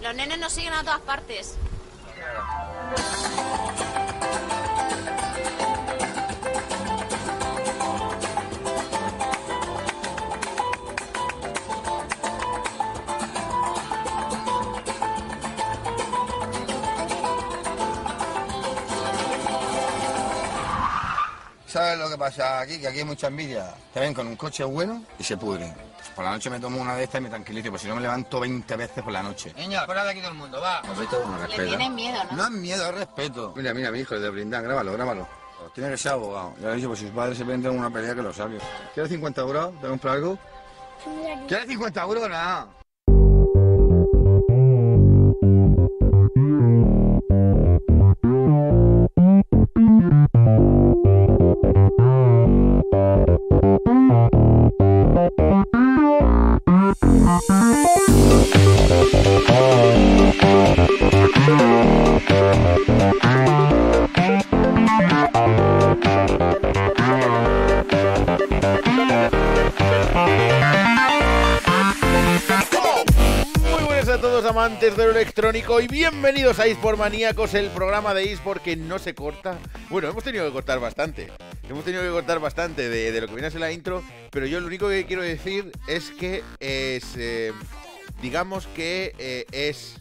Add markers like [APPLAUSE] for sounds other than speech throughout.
Los nenes nos siguen a todas partes. ¿Sabes lo que pasa aquí? Que aquí hay mucha envidia. Te ven con un coche bueno y se pudren. Por la noche me tomo una de estas y me tranquilizo, pues si no me levanto 20 veces por la noche. Niños, fuera de aquí todo el mundo, va. no Le tienen miedo, ¿no? No es miedo, es respeto. Mira, mira, mi hijo, el de brindan, grábalo, grábalo. Pues tiene que ser abogado. Ya lo he dicho, pues sus padres se venden una pelea que lo saben. ¿Quieres 50 euros? ¿Te compro algo? ¿Quieres 50 euros? Nada. y bienvenidos a por Maníacos, el programa de eSport que no se corta. Bueno, hemos tenido que cortar bastante. Hemos tenido que cortar bastante de, lo que viene a ser la intro, pero yo lo único que quiero decir es que es. Eh, digamos que eh, es.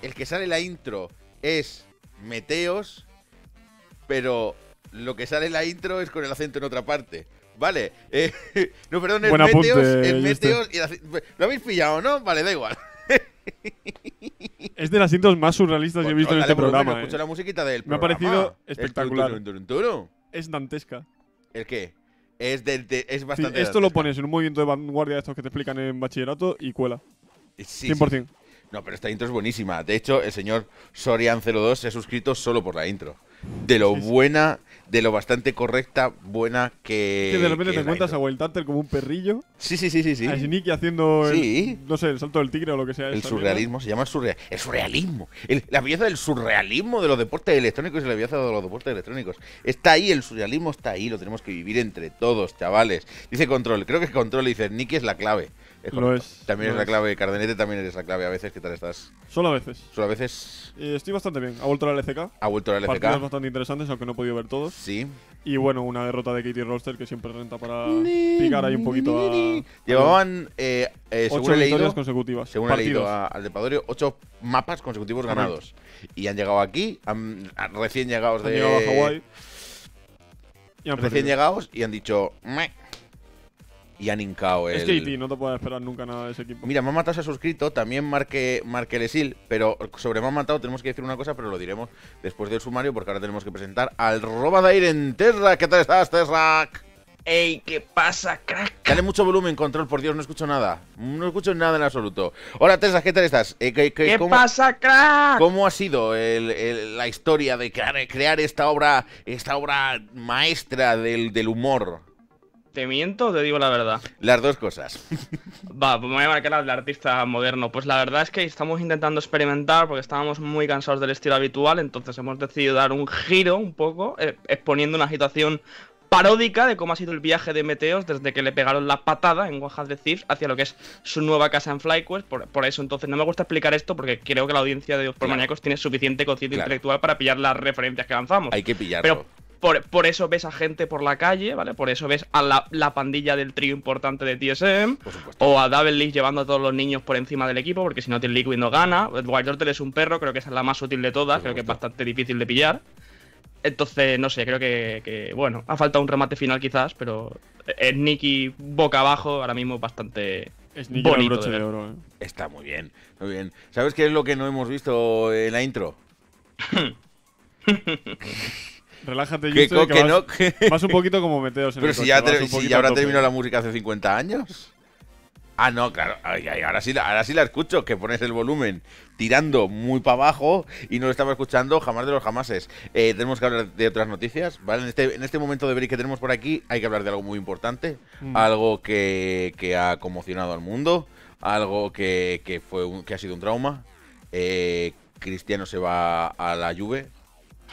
El que sale la intro es Meteos, pero lo que sale la intro es con el acento en otra parte. Vale, eh, [LAUGHS] no, perdón, es Meteos, Lo habéis pillado, ¿no? Vale, da igual. Es de las intros más surrealistas que he visto en este programa. Eh. Me ha parecido espectacular. Es dantesca. ¿El qué? Es, es bastante. esto lo pones en un movimiento de vanguardia de estos que te explican en bachillerato y cuela. 100%. No, pero esta intro es buenísima. De hecho, el señor Sorian02 se ha suscrito solo por la intro. De lo buena de lo bastante correcta, buena que. Que de repente te encuentras a Weltanter como un perrillo. Sí, sí, sí, sí. sí. A Sneaky haciendo. El, No sé, el salto del tigre o lo que sea. El surrealismo, se llama el surrealismo. El, la pieza del surrealismo de los deportes electrónicos y la belleza de los deportes electrónicos. Está ahí, el surrealismo está ahí, lo tenemos que vivir entre todos, chavales. Dice Control, creo que es Control dice Nikki es la clave es, también es la clave, Cardenete también es la clave a veces. ¿Qué tal estás? Solo a veces. Solo a veces. estoy bastante bien. Ha vuelto la LCK. Ha vuelto la LCK. Partidos bastante interesantes, aunque no he podido ver todos. Sí. Y bueno, una derrota de Katie Roster que siempre renta para picar ahí un poquito Llevaban. Eh, eh, según ocho he leído, consecutivas. Según he leído al Depadorio, ocho mapas consecutivos ganados. Y han llegado aquí, han, recién llegados han de. Llegado a Recién llegados y han dicho. Meh, y han hincado el... Es e no te puedes esperar nunca nada de ese equipo. Mira, Mamatao se ha suscrito, también Marque, Marque Lesil, pero sobre Matas tenemos que decir una cosa, pero lo diremos después del sumario, porque ahora tenemos que presentar al Robadaire en Terra. ¿Qué tal estás, Terra? ¡Ey! ¿Qué pasa, crack? Dale mucho volumen, control, por Dios, no escucho nada. No escucho nada en absoluto. Hola, Tessa, ¿qué tal estás? Eh, ¿Qué pasa, crack? ¿Cómo ha sido la historia de crear, esta obra esta obra maestra del, del humor? ¿Te miento o te digo la verdad? Las dos cosas. [LAUGHS] Va, pues me voy a marcar al artista moderno. Pues la verdad es que estamos intentando experimentar porque estábamos muy cansados del estilo habitual, entonces hemos decidido dar un giro un poco, eh, exponiendo una situación paródica de cómo ha sido el viaje de Meteos desde que le pegaron la patada en Guajas de Thieves hacia lo que es su nueva casa en FlyQuest. Por, eso, entonces, no me gusta explicar esto porque creo que la audiencia de los tiene suficiente conciencia intelectual para pillar las referencias que lanzamos. Hay que pillarlo. Pero por, eso ves a gente por la calle, ¿vale? Por eso ves a la, pandilla del trío importante de TSM. O a Double League llevando a todos los niños por encima del equipo, porque si no tiene Liquid no gana. Wild es un perro, creo que esa es la más útil de todas, creo que es bastante difícil de pillar. Entonces, no sé, creo que, bueno, ha faltado un remate final quizás, pero es Nicky boca abajo ahora mismo bastante, bonito ¿eh? Está muy bien, muy bien. ¿Sabes qué es lo que no hemos visto en la intro? [LAUGHS] Relájate, yo que, no, un poquito como meteos en Pero el si, ya, si ya habrá terminado la música hace 50 años. Ah, no, claro. ahora, sí, ahora sí la escucho, que pones el volumen tirando muy para abajo y no lo estaba escuchando jamás de los jamases. Eh, tenemos que hablar de otras noticias, ¿vale? En este, en este momento de break que tenemos por aquí hay que hablar de algo muy importante, mm. algo que, ha conmocionado al mundo, algo que, que fue que ha sido un trauma. Eh, Cristiano se va a la Juve.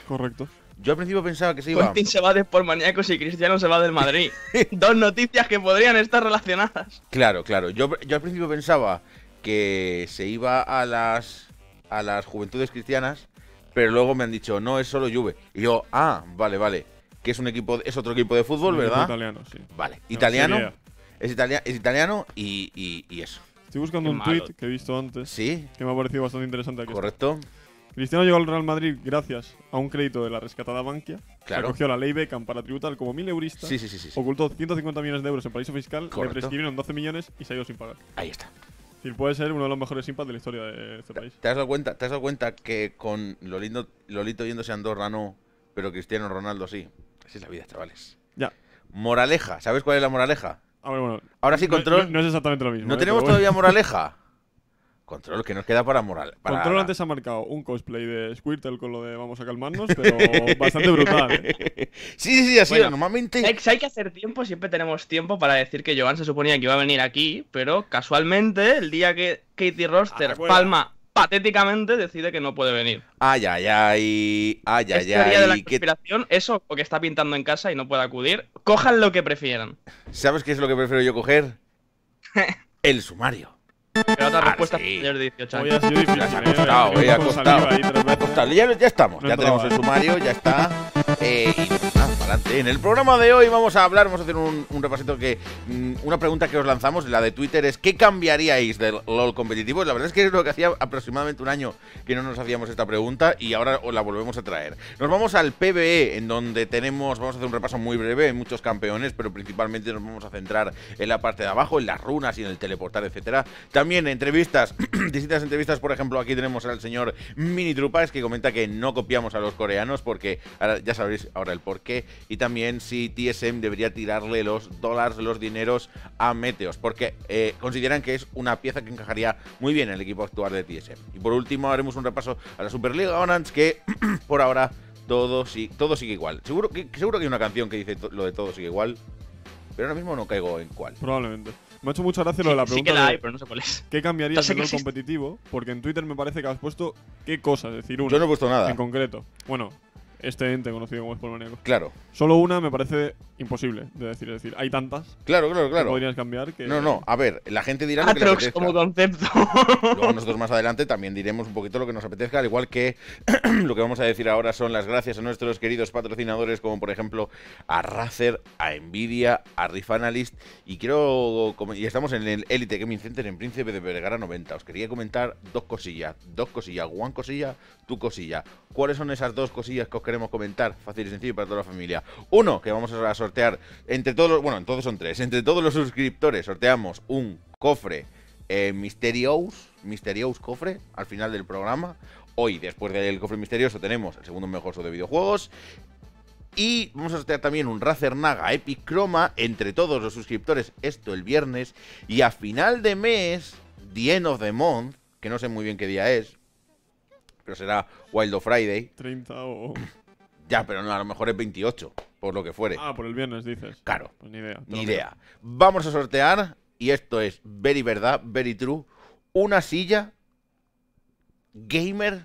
Correcto. Yo al principio pensaba que se iba. Quentin se va de por maníacos y Cristiano se va del Madrid. [LAUGHS] [LAUGHS] Dos noticias que podrían estar relacionadas. Claro, claro. Yo, al principio pensaba que se iba a las a las Juventudes Cristianas, pero luego me han dicho, "No, es solo Juve." Y yo, "Ah, vale, vale." Que es un equipo es otro equipo de fútbol, ¿verdad? ¿verdad? Italiano, sí. Vale, italiano. Es, es italiano y, y, eso. Estoy buscando un tweet que he visto antes. Sí. Que me ha parecido bastante interesante. Correcto. Cristiano llegó al Real Madrid gracias a un crédito de la rescatada Bankia. Claro. Acogió la ley Beckham para tributar como mil euristas. Ocultó 150 millones de euros en paraíso fiscal, le prescribieron 12 millones y se ha ido sin pagar. Ahí está. puede ser uno de los mejores impas de la historia de este país. ¿Te has dado cuenta, ¿te has cuenta que con Lolito, Lolito yéndose a Andorra no, pero Cristiano Ronaldo sí? Así es la vida, chavales. Ya. Moraleja, ¿sabes cuál es la moraleja? Ahora sí, control. No, es exactamente lo mismo. No ¿eh? tenemos todavía moraleja. [LAUGHS] Control, que nos queda para moral. Control antes ha marcado un cosplay de Squirtle con lo de vamos a calmarnos, pero [LAUGHS] bastante brutal. ¿eh? Sí, sí, sí, así normalmente. Hay, que hacer tiempo, siempre tenemos tiempo para decir que Joan se suponía que iba a venir aquí, pero casualmente el día que Katie Roster ah, palma patéticamente decide que no puede venir. Ay, ay, ay, ay, ay, ay. de la conspiración, eso o que está pintando en casa y no puede acudir, cojan lo que prefieran. ¿Sabes qué es lo que prefiero yo coger? [LAUGHS] el sumario. Pero otra ah, respuesta sí. de 18 años. Hoy ha difícil. Ha costado, eh, ha costado. Ya, ya estamos, ya tenemos el sumario, ya está. Eh, y en el programa de hoy vamos a hablar, vamos a hacer un, repasito que. Mm, una pregunta que os lanzamos, la de Twitter, es: ¿qué cambiaríais del LOL competitivo? La verdad es que es lo que hacía aproximadamente un año que no nos hacíamos esta pregunta y ahora la volvemos a traer. Nos vamos al PBE, en donde tenemos, vamos a hacer un repaso muy breve, en muchos campeones, pero principalmente nos vamos a centrar en la parte de abajo, en las runas y en el teleportar, etcétera. También entrevistas, [CLEARS THROAT] distintas entrevistas, por ejemplo, aquí tenemos al señor Mini es que comenta que no copiamos a los coreanos porque ya sabréis ahora el porqué y también si TSM debería tirarle los dólares, los dineros a Meteos, porque eh, consideran que es una pieza que encajaría muy bien en el equipo actual de TSM. Y por último haremos un repaso a la Superliga Orange que [CLEARS THROAT] por ahora todo, sí, todo sigue igual. Seguro que, seguro que hay una canción que dice lo de todo sigue igual, pero ahora mismo no caigo en cuál. Probablemente. Me ha hecho mucha gracia lo de la pregunta. Sí, que la hay, pero no sé cuál es. ¿Qué cambiaría el modelo competitivo? Porque en Twitter me parece que has puesto qué cosa, decir, Yo no he puesto nada. En concreto. Bueno, este ente conocido como negro Claro. Solo una me parece imposible de decir. Es decir, hay tantas. Claro, claro, claro. Que podrías cambiar que. No, no. A ver, la gente dirá lo que les como concepto. [LAUGHS] Luego nosotros más adelante también diremos un poquito lo que nos apetezca, al igual que [CLEARS THROAT] lo que vamos a decir ahora son las gracias a nuestros queridos patrocinadores, como por ejemplo a Razer, a Nvidia, a Riff Analyst y quiero. Y estamos en el Elite Gaming Center en Príncipe de Vergara 90. Os quería comentar dos cosillas. Dos cosillas. One cosilla tu cosilla. ¿Cuáles son esas dos cosillas que os queremos comentar? Fácil y sencillo para toda la familia. Uno, que vamos a sortear entre todos, los, bueno, todos son tres, entre todos los suscriptores sorteamos un cofre eh, misterioso, Mysterious, cofre al final del programa. Hoy, después del cofre misterioso, tenemos el segundo mejor show de videojuegos. Y vamos a sortear también un Razer Naga Epic Chroma entre todos los suscriptores, esto el viernes. Y a final de mes, the end of the month, que no sé muy bien qué día es, pero será Wild Friday. 30 o. Ya, pero no, a lo mejor es 28, por lo que fuere. Ah, por el viernes dices. Claro. Pues ni idea. Ni idea. Vamos a sortear, y esto es very verdad, very true, una silla gamer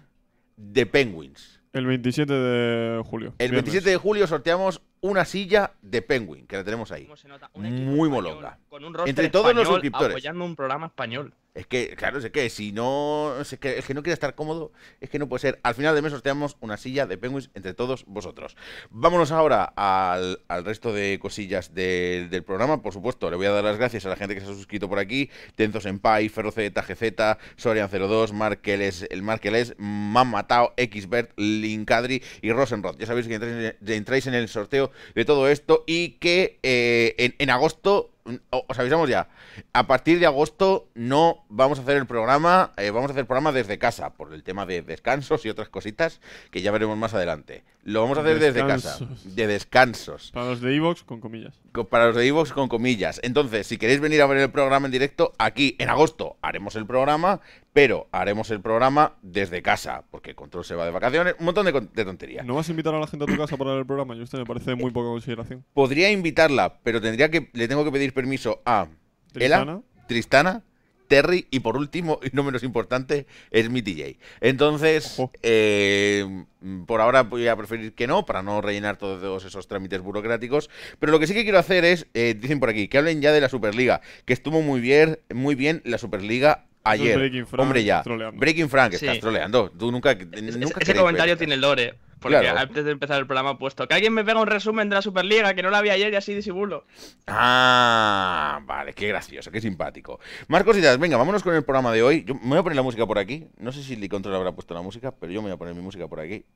de Penguins. El 27 de julio. El 27 de julio sorteamos una silla de Penguin, que la tenemos ahí. Muy molonga. Entre todos los suscriptores. Apoyando un programa español. Es que, claro, es que si no, es que, no quiere estar cómodo, es que no puede ser. Al final de mes sorteamos una silla de Penguins entre todos vosotros. Vámonos ahora al, resto de cosillas del programa. Por supuesto, le voy a dar las gracias a la gente que se ha suscrito por aquí. Tenzo Senpai, Ferroceta, GZ, Sorian02, Marqueles, el Marqueles, Mamatao, Xbert, Linkadri y Rosenrod. Ya sabéis que entráis, en el sorteo de todo esto y que eh, en agosto os avisamos ya. A partir de agosto no vamos a hacer el programa, eh, vamos a hacer el programa desde casa, por el tema de descansos y otras cositas que ya veremos más adelante. Lo vamos a hacer desde casa, de descansos. Para los de Evox, con comillas. Para los de Evox, con comillas. Entonces, si queréis venir a ver el programa en directo, aquí en agosto haremos el programa pero haremos el programa desde casa, porque Control se va de vacaciones, un montón de, tonterías. ¿No vas a invitar a la gente a tu casa para ver el programa? Yo usted me parece muy poca consideración. Podría invitarla, pero tendría que le tengo que pedir permiso a Tristana, Tristana Terry y por último, y no menos importante, es mi DJ. Entonces, eh, por ahora voy a preferir que no, para no rellenar todos esos trámites burocráticos. Pero lo que sí que quiero hacer es, eh, dicen por aquí, que hablen ya de la Superliga, que estuvo muy bien, muy bien la Superliga ayer. Hombre, ya. Breaking Frank, estás troleando. nunca. ese comentario tiene lore. Porque antes de empezar el programa he puesto que alguien me pega un resumen de la Superliga, que no la había ayer y así disimulo. Ah, vale, qué gracioso, qué simpático. Más cositas, venga, vámonos con el programa de hoy. Yo me voy a poner la música por aquí. No sé si el Control habrá puesto la música, pero yo me voy a poner mi música por aquí.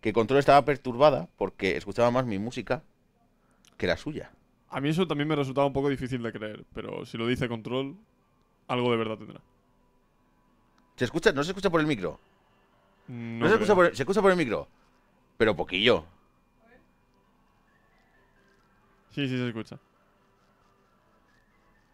Que Control estaba perturbada porque escuchaba más mi música que la suya. A mí eso también me resultaba un poco difícil de creer, pero si lo dice Control, algo de verdad tendrá. ¿Se escucha? ¿No se escucha por el micro? No, se, escucha por el, micro. Pero poquillo. Sí, sí, se escucha.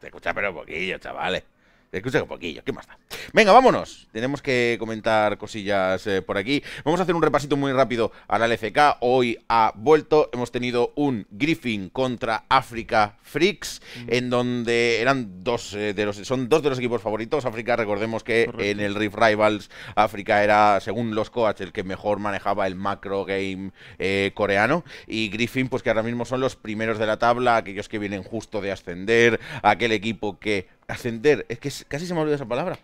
Se escucha, pero poquillo, chavales. Se escucha poquillo. ¿Qué más da? Venga, vámonos. Tenemos que comentar cosillas eh, por aquí. Vamos a hacer un repasito muy rápido Al LFK. Hoy ha vuelto. Hemos tenido un Griffin contra África Freaks, mm. en donde eran dos eh, de los. Son dos de los equipos favoritos. África, recordemos que en el Rift Rivals, África era, según los coaches, el que mejor manejaba el macro game eh, coreano. Y Griffin, pues que ahora mismo son los primeros de la tabla, aquellos que vienen justo de ascender, aquel equipo que ascender, es que casi se me olvida esa palabra.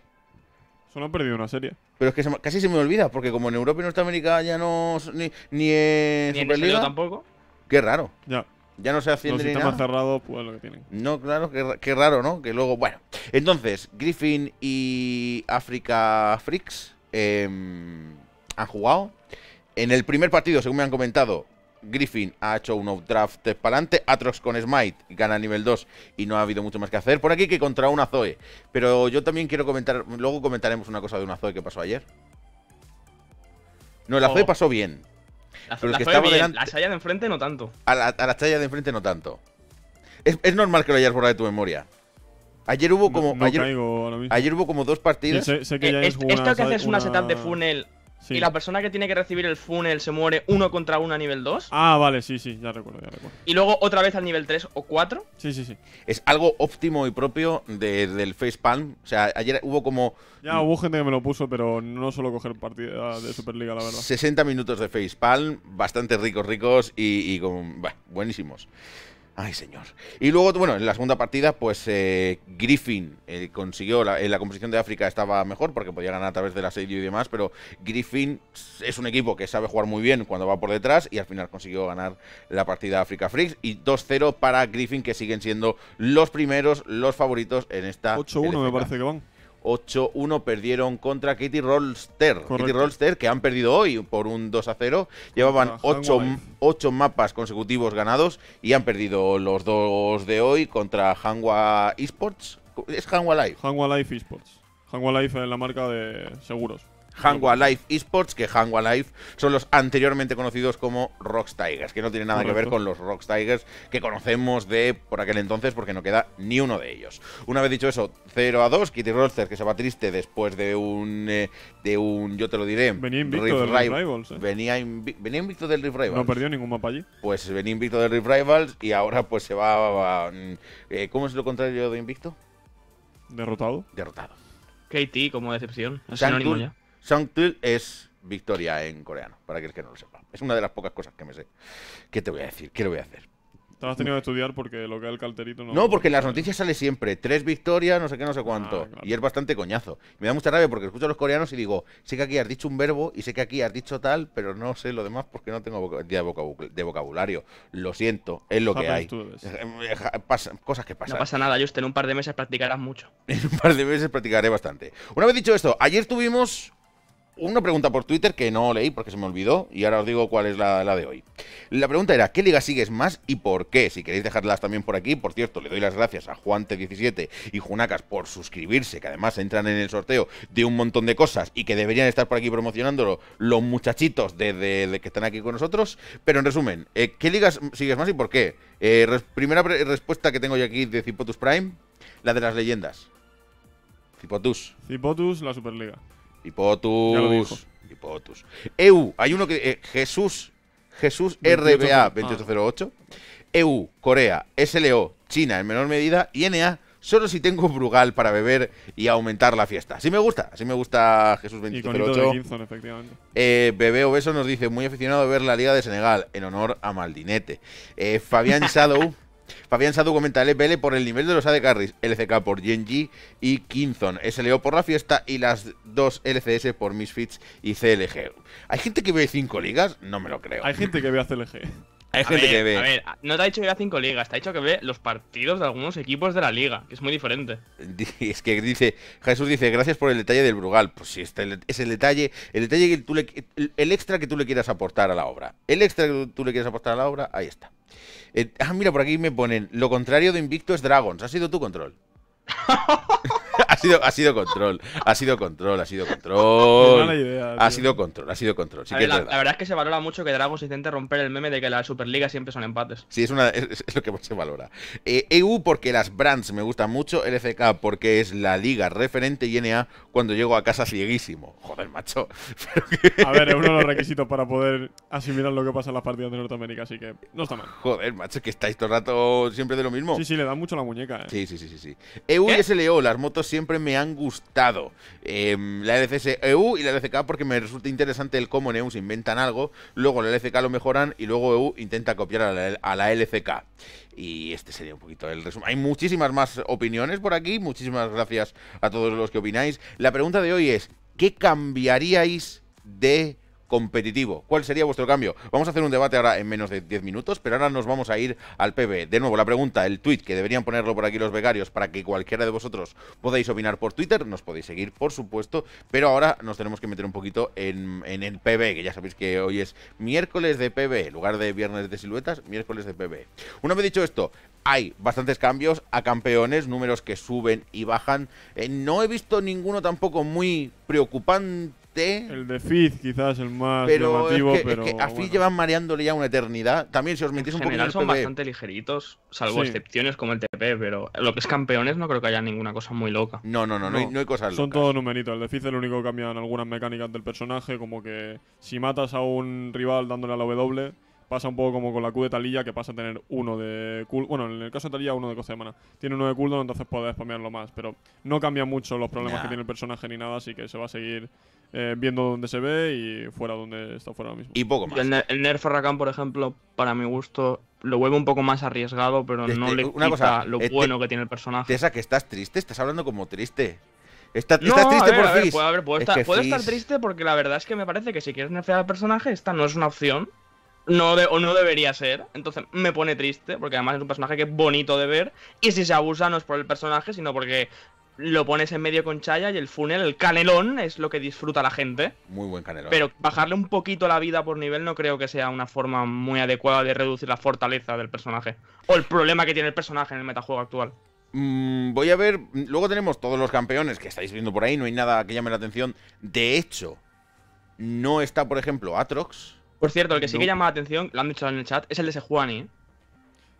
Solo han perdido una serie. Pero es que casi se me olvida, porque como en Europa y Norteamérica ya no. ni, ni en Ni en Superliga. tampoco. Qué raro. Ya. Ya no se haciendo. ni nada. pues lo que tienen. No, claro, qué, raro, ¿no? Que luego, bueno. Entonces, Griffin y Africa Freaks em, han jugado. En el primer partido, según me han comentado, Griffin ha hecho un outdraft para adelante. Atrox con Smite gana nivel 2 y no ha habido mucho más que hacer. Por aquí que contra una Zoe. Pero yo también quiero comentar. Luego comentaremos una cosa de una Zoe que pasó ayer. No, la oh. pasó bien. La, pero de enfrente no tanto. A la, a de enfrente no tanto. Es, normal que lo hayas borrado de tu memoria. Ayer hubo como. ayer, hubo como dos partidos. que eh, esto que haces una setup de funnel y la persona que tiene que recibir el funnel se muere uno contra uno a nivel 2. Ah, vale, sí, sí, ya recuerdo, ya recuerdo. Y luego otra vez al nivel 3 o 4. Sí, sí, sí. Es algo óptimo y propio de, del palm O sea, ayer hubo como. Ya hubo gente que me lo puso, pero no suelo coger partida de Superliga, la verdad. 60 minutos de palm, bastante ricos, ricos y, con, buenísimos. Ay, señor. Y luego, bueno, en la segunda partida, pues eh, Griffin eh, consiguió, la, en eh, la composición de África estaba mejor porque podía ganar a través de la serie y demás, pero Griffin es un equipo que sabe jugar muy bien cuando va por detrás y al final consiguió ganar la partida África Freaks y 2-0 para Griffin que siguen siendo los primeros, los favoritos en esta... 8-1 me parece que van. 8-1 perdieron contra Kitty Rollster Kitty Rolster, que han perdido hoy por un 2-0. Llevaban 8, mapas consecutivos ganados y han perdido los dos de hoy contra Hanwha Esports. ¿Es Hanwha Life? Hanwha Life Esports. Hanwha Life es la marca de seguros. Hangua Life Esports, que Hangua Life son los anteriormente conocidos como Rocks Tigers, que no tiene nada que ver con los Rocks Tigers que conocemos de por aquel entonces, porque no queda ni uno de ellos. Una vez dicho eso, 0 a 2, Kitty Rollster, que se va triste después de un, eh, de un yo te lo diré, venía invicto del Rift Rivals. Eh. Venía, invicto del Rift Rivals. No perdió ningún mapa allí. Pues venía invicto del Rift Rivals y ahora pues se va... Mm, eh, ¿Cómo es lo contrario de invicto? Derrotado. Derrotado. KT como decepción. Es ya. Songtul es victoria en coreano, para aquel que no lo sepa. Es una de las pocas cosas que me sé. ¿Qué te voy a decir? ¿Qué le voy a hacer? Te has tenido que estudiar porque lo que es el calterito no. No, porque en las noticias sale siempre tres victorias, no sé qué, no sé cuánto. Ah, y es bastante coñazo. Me da mucha rabia porque escucho a los coreanos y digo, sé que aquí has dicho un verbo y sé que aquí has dicho tal, pero no sé lo demás porque no tengo idea de vocabulario. Lo siento, es lo que hay. [LAUGHS] Eh, cosas que pasan. No pasa nada, yo en un par de meses practicarás mucho. [LAUGHS] en un par de meses practicaré bastante. Una vez dicho esto, ayer tuvimos una pregunta por Twitter que no leí porque se me olvidó y ahora os digo cuál es la, de hoy. La pregunta era, ¿qué liga sigues más y por qué? Si queréis dejarlas también por aquí, por cierto, le doy las gracias a Juante17 y Junacas por suscribirse, que además entran en el sorteo de un montón de cosas y que deberían estar por aquí promocionándolo los muchachitos de, que están aquí con nosotros. Pero en resumen, eh, ¿qué ligas sigues más y por qué? Eh, primera respuesta que tengo yo aquí de Cipotus Prime, la de las leyendas. Cipotus. Cipotus, la Superliga. Hipotus. Hipotus. EU, hay uno que. Eh, Jesús. Jesús RBA 2808. EU, Corea, SLO, China en menor medida y NA solo si tengo Brugal para beber y aumentar la fiesta. Así me gusta, así me gusta Jesús 2808. efectivamente. Eh, Bebé Obeso nos dice, muy aficionado a ver la Liga de Senegal, en honor a Maldinete. Eh, Fabián [LAUGHS] Shadow Fabián comenta el LPL por el nivel de los AD Carries, LCK por Genji y Kinzon, SLO por la fiesta y las dos LCS por Misfits y CLG. ¿Hay gente que ve 5 ligas? No me lo creo. Hay gente que ve a CLG. [LAUGHS] Hay gente que ve. A ver, no te ha dicho que vea 5 ligas, te ha dicho que ve los partidos de algunos equipos de la liga, que es muy diferente. [LAUGHS] Es que dice, Jesús dice, gracias por el detalle del Brugal. Pues sí, este es el detalle, el detalle que tú el extra que tú le quieras aportar a la obra. El extra que tú le quieras aportar a la obra, ahí está. Eh, ah, mira, por aquí me ponen, lo contrario de Invicto es Dragons, ha sido tu control. [LAUGHS] ha sido, ha sido control, ha sido control, ha sido control. Idea, ha sido control, ha sido control. la, verdad. es que se valora mucho que Dragos intente romper el meme de que la Superliga siempre son empates. Sí, es, una, es, lo que se valora. EU eh, e porque las brands me gustan mucho, LFK porque es la liga referente y NA cuando llego a casa cieguísimo. Joder, macho. A ver, es uno de los requisitos para poder asimilar lo que pasa en las partidas de Norteamérica, así que no está mal. Joder, macho, que estáis todo el rato siempre de lo mismo. Sí, sí, le da mucho la muñeca. Eh. Sí, sí, sí, sí. EU y SLO, las motos siempre me han gustado. Em, la LCS EU y la LCK porque me resulta interesante el cómo en e se inventan algo, luego la LCK lo mejoran y luego EU intenta copiar a la LCK. Y este sería un poquito el resumen. Hay muchísimas más opiniones por aquí. Muchísimas gracias a todos los que opináis. La pregunta de hoy es, ¿qué cambiaríais de competitivo. ¿Cuál sería vuestro cambio? Vamos a hacer un debate ahora en menos de 10 minutos, pero ahora nos vamos a ir al PB. De nuevo, la pregunta, el tweet que deberían ponerlo por aquí los becarios para que cualquiera de vosotros podáis opinar por Twitter, nos podéis seguir, por supuesto, pero ahora nos tenemos que meter un poquito en, el PB, que ya sabéis que hoy es miércoles de PB, en lugar de viernes de siluetas, miércoles de PB. Una vez dicho esto, hay bastantes cambios a campeones, números que suben y bajan. Eh, no he visto ninguno tampoco muy preocupante el de Fizz quizás el más pero llamativo, pero. a Fizz llevan mareándole ya una eternidad. También, si os metéis un poquito son bastante ligeritos, salvo excepciones como el TP, pero lo que es campeones no creo que haya ninguna cosa muy loca. No, no, no, no, hay, cosas locas. Son todos numeritos. El de Fizz es el único que cambia en algunas mecánicas del personaje, como que si matas a un rival dándole a la W pasa un poco como con la Q de Talilla, que pasa a tener uno de cooldown. Bueno, en el caso de Talilla, uno de cosemana. Tiene uno de cooldown, entonces puedes spamearlo más. Pero no cambia mucho los problemas que tiene el personaje ni nada, así que se va a seguir eh, viendo donde se ve y fuera donde está fuera lo mismo. Y poco más. El, Nerf Rakan, por ejemplo, para mi gusto, lo vuelve un poco más arriesgado, pero no le una cosa, lo este bueno que tiene el personaje. esa que estás triste, estás hablando como triste. estás triste por estar, estar triste porque la verdad es que me parece que si quieres nerfear al personaje, esta no es una opción no, o no debería ser. Entonces me pone triste, porque además es un personaje que es bonito de ver. Y si se abusa no es por el personaje, sino porque lo pones en medio con Chaya y el funnel, el canelón, es lo que disfruta la gente. Muy buen canelón. Pero bajarle un poquito la vida por nivel no creo que sea una forma muy adecuada de reducir la fortaleza del personaje. O el problema que tiene el personaje en el metajuego actual. Mm, voy a ver, luego tenemos todos los campeones que estáis viendo por ahí, no hay nada que llame la atención. De hecho, no está, por ejemplo, Atrox por cierto, el que sí que llama la atención, lo han dicho en el chat, es el de Sejuani, ¿eh?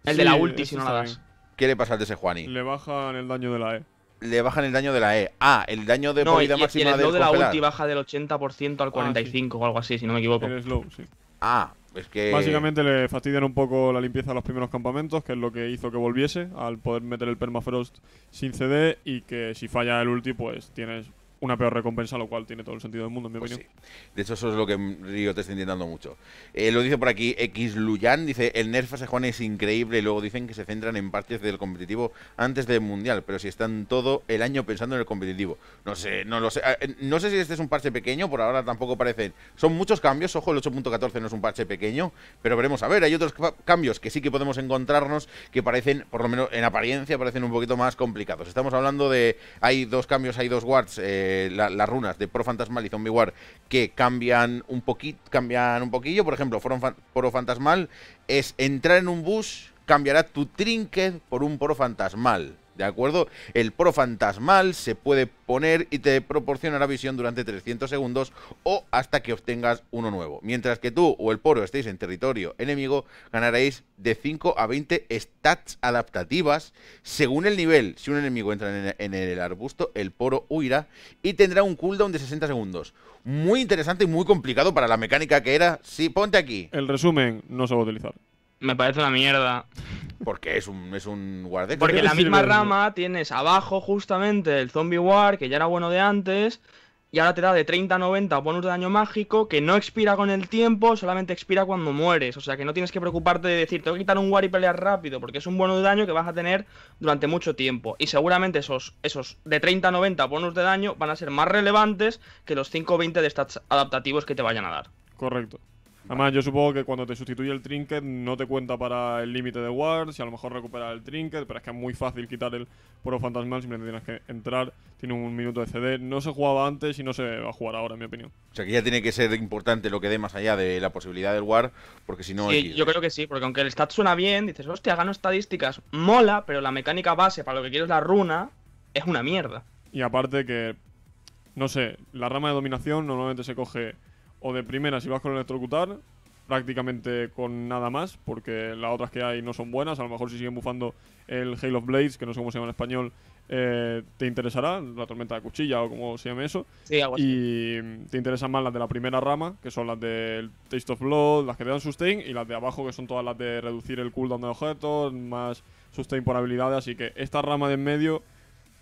El de la ulti, si no la das. ¿Qué le pasa al de Sejuani? Le bajan el daño de la E. Le bajan el daño de la E. Ah, el daño de no, y, máxima el de la ulti baja del 80% al 45% ah, o algo así, si no me equivoco. El slow, sí. Ah, es que... Básicamente le fastidian un poco la limpieza de los primeros campamentos, que es lo que hizo que volviese, al poder meter el permafrost sin CD y que si falla el ulti, pues tienes una peor recompensa, lo cual tiene todo el sentido del mundo, en mi pues opinión. De hecho, eso es lo que Río te está intentando mucho. Eh, lo dice por aquí X Luyan, dice, el nerf a Sejuani es increíble, y luego dicen que se centran en Partes del competitivo antes del Mundial, pero si están todo el año pensando en el competitivo. No sé, no lo sé. Ah, eh, no sé si este es un parche pequeño, por ahora tampoco parecen. Son muchos cambios, ojo, el 8.14 no es un parche pequeño, pero veremos. A ver, hay otros cambios que sí que podemos encontrarnos que parecen, por lo menos en apariencia, parecen un poquito más complicados. Estamos hablando de, hay dos cambios, hay dos wards. Eh, eh, las runas de Pro Fantasmal y Zombie War que cambian un, poquito cambian un poquillo. Por ejemplo, Poro Fantasmal es entrar en un bus, cambiará tu trinket por un Poro Fantasmal. ¿De acuerdo? El poro Fantasmal se puede poner y te proporcionará visión durante 300 segundos o hasta que obtengas uno nuevo. Mientras que tú o el Poro estéis en territorio enemigo, ganaréis de 5 a 20 stats adaptativas según el nivel. Si un enemigo entra en el arbusto, el Poro huirá y tendrá un cooldown de 60 segundos. Muy interesante y muy complicado para la mecánica que era. Sí, ponte aquí. El resumen no se va a utilizar. Me parece una mierda. Porque es un, es un guardete. Porque la misma rama tienes abajo justamente el Zombie War, que ya era bueno de antes, y ahora te da de 30 a 90 bonus de daño mágico, que no expira con el tiempo, solamente expira cuando mueres. O sea que no tienes que preocuparte de decir, tengo que quitar un War y pelear rápido, porque es un bonus de daño que vas a tener durante mucho tiempo. Y seguramente esos, esos de 30 a 90 bonus de daño van a ser más relevantes que los 5 o 20 de stats adaptativos que te vayan a dar. Correcto. Además, yo supongo que cuando te sustituye el trinket no te cuenta para el límite de ward, si a lo mejor recupera el trinket, pero es que es muy fácil quitar el puro fantasmal, simplemente tienes que entrar, tiene un minuto de CD, no se jugaba antes y no se va a jugar ahora, en mi opinión. O sea que ya tiene que ser importante lo que dé más allá de la posibilidad del ward, porque si no... Sí, yo creo que sí, porque aunque el stat suena bien, dices, hostia, gano estadísticas, mola, pero la mecánica base para lo que quiero es la runa es una mierda. Y aparte que, no sé, la rama de dominación normalmente se coge o de primera si vas con electrocutar, prácticamente con nada más, porque las otras que hay no son buenas. A lo mejor si siguen bufando el Hail of Blades, que no sé cómo se llama en español, eh, te interesará, la tormenta de cuchilla o como se llame eso. Y mm, te interesan más las de la primera rama, que son las del Taste of Blood, las que te dan sustain, y las de abajo, que son todas las de reducir el cooldown de objetos, más sustain por habilidades. Así que esta rama de en medio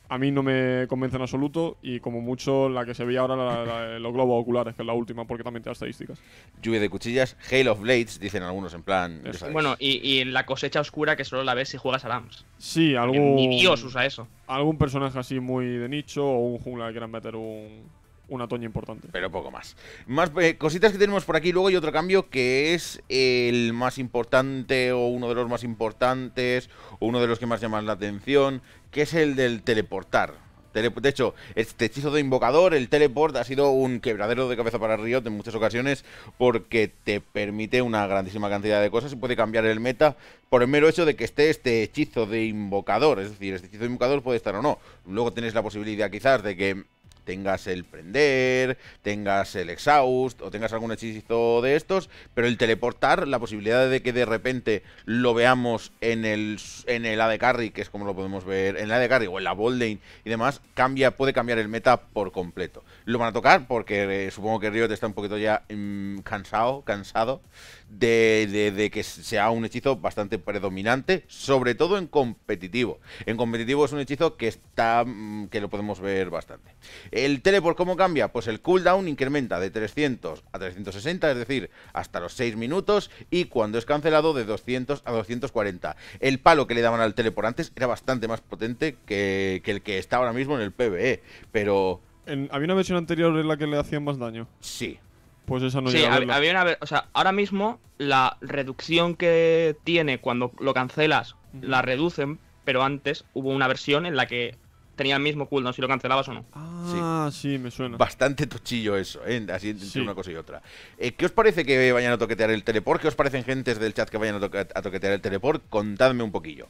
a mí no me convence en absoluto y como mucho la que se veía ahora los globos oculares, que es la última, porque también te da estadísticas. Lluvia de cuchillas, Hail of Blades, dicen algunos en plan... Bueno, y, la cosecha oscura que solo la ves si juegas a Lams. Sí, algún... Ni Dios usa eso. Algún personaje así muy de nicho o un jungla que quieran meter un una toña importante. Pero poco más. Más eh, cositas que tenemos por aquí. Luego hay otro cambio que es el más importante o uno de los más importantes o uno de los que más llaman la atención, que es el del teleportar. De hecho, este hechizo de invocador, el teleport, ha sido un quebradero de cabeza para Riot en muchas ocasiones porque te permite una grandísima cantidad de cosas y puede cambiar el meta por el mero hecho de que esté este hechizo de invocador. Es decir, este hechizo de invocador puede estar o no. Luego tienes la posibilidad quizás de que tengas el prender, tengas el exhaust o tengas algún hechizo de estos, pero el teleportar, la posibilidad de que de repente lo veamos en el, en el AD Carry, que es como lo podemos ver en la de Carry o en la Bold y demás, cambia, puede cambiar el meta por completo. Lo van a tocar porque eh, supongo que Riot está un poquito ya mm, cansado, cansado de, de, de que sea un hechizo bastante predominante, sobre todo en competitivo. En competitivo es un hechizo que está mm, que lo podemos ver bastante. ¿El teleport cómo cambia? Pues el cooldown incrementa de 300 a 360, es decir, hasta los 6 minutos, y cuando es cancelado de 200 a 240. El palo que le daban al teleport antes era bastante más potente que, el que está ahora mismo en el PvE, pero... había una versión anterior en la que le hacían más daño. Sí. Pues esa no sí, había una O sea, ahora mismo la reducción que tiene cuando lo cancelas la reducen, pero antes hubo una versión en la que tenía el mismo cooldown si lo cancelabas o no. Ah, sí, me suena. Bastante tochillo eso, ¿eh? así entre una cosa y otra. Eh, ¿Qué os parece que vayan a toquetear el teleport? ¿Qué os parecen gentes del chat que vayan a, toquetear el teleport? Contadme un poquillo.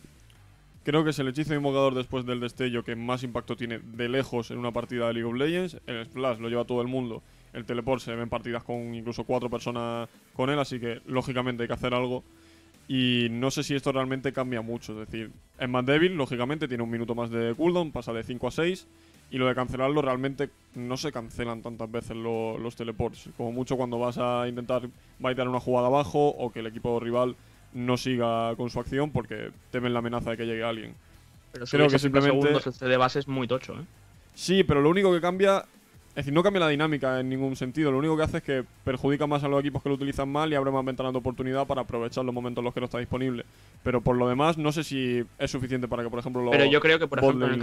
Creo que es el hechizo de invogador después del destello que más impacto tiene de lejos en una partida de League of Legends. El Splash lo lleva todo el mundo. El teleport se ve en partidas con incluso cuatro personas con él, así que lógicamente hay que hacer algo. Y no sé si esto realmente cambia mucho. Es decir, es más débil, lógicamente, tiene un minuto más de cooldown, pasa de 5 a 6. Y lo de cancelarlo realmente no se cancelan tantas veces los teleports. Como mucho cuando vas a intentar baitar una jugada abajo o que el equipo rival no siga con su acción porque temen la amenaza de que llegue alguien. Pero Creo que simplemente. Este de base es muy tocho, ¿eh? Sí, pero lo único que cambia es decir, no cambia la dinámica en ningún sentido. Lo único que hace es que perjudica más a los equipos que lo utilizan mal y abre más ventanas de oportunidad para aprovechar los momentos en los que no está disponible. Pero por lo demás, no sé si es suficiente para que, por ejemplo, Pero yo creo que, por ejemplo, en el,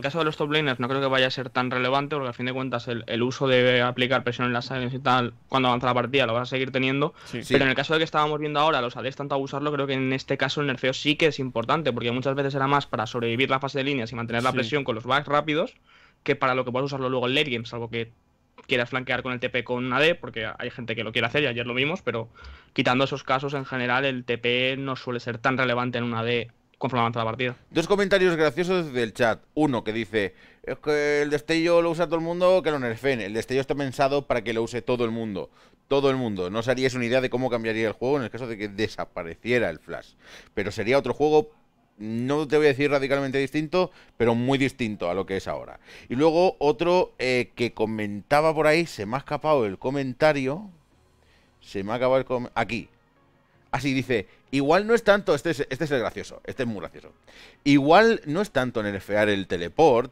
caso, de los top laners no creo que vaya a ser tan relevante porque, al fin de cuentas, el, uso de aplicar presión en las áreas y tal cuando avanza la partida lo vas a seguir teniendo. pero en el caso de que estábamos viendo ahora, los ADs tanto usarlo creo que en este caso el nerfeo sí que es importante porque muchas veces era más para sobrevivir la fase de líneas y mantener la presión con los backs rápidos que para lo que puedas usarlo luego en late game, algo que quieras flanquear con el TP con una D, porque hay gente que lo quiere hacer y ayer lo vimos, pero quitando esos casos en general el TP no suele ser tan relevante en una D conforme avanza la partida. Dos comentarios graciosos del chat. Uno que dice, es que el destello lo usa todo el mundo, que lo nerfen. El destello está pensado para que lo use todo el mundo. Todo el mundo. No sería haríais una idea de cómo cambiaría el juego en el caso de que desapareciera el flash. Pero sería otro juego no te voy a decir radicalmente distinto, pero muy distinto a lo que es ahora. Y luego otro eh, que comentaba por ahí, se me ha escapado el comentario. Se me ha acabado el comentario. Aquí. Así dice, igual no es tanto, este es, este es el gracioso, este es muy gracioso. Igual no es tanto nerfear el teleport,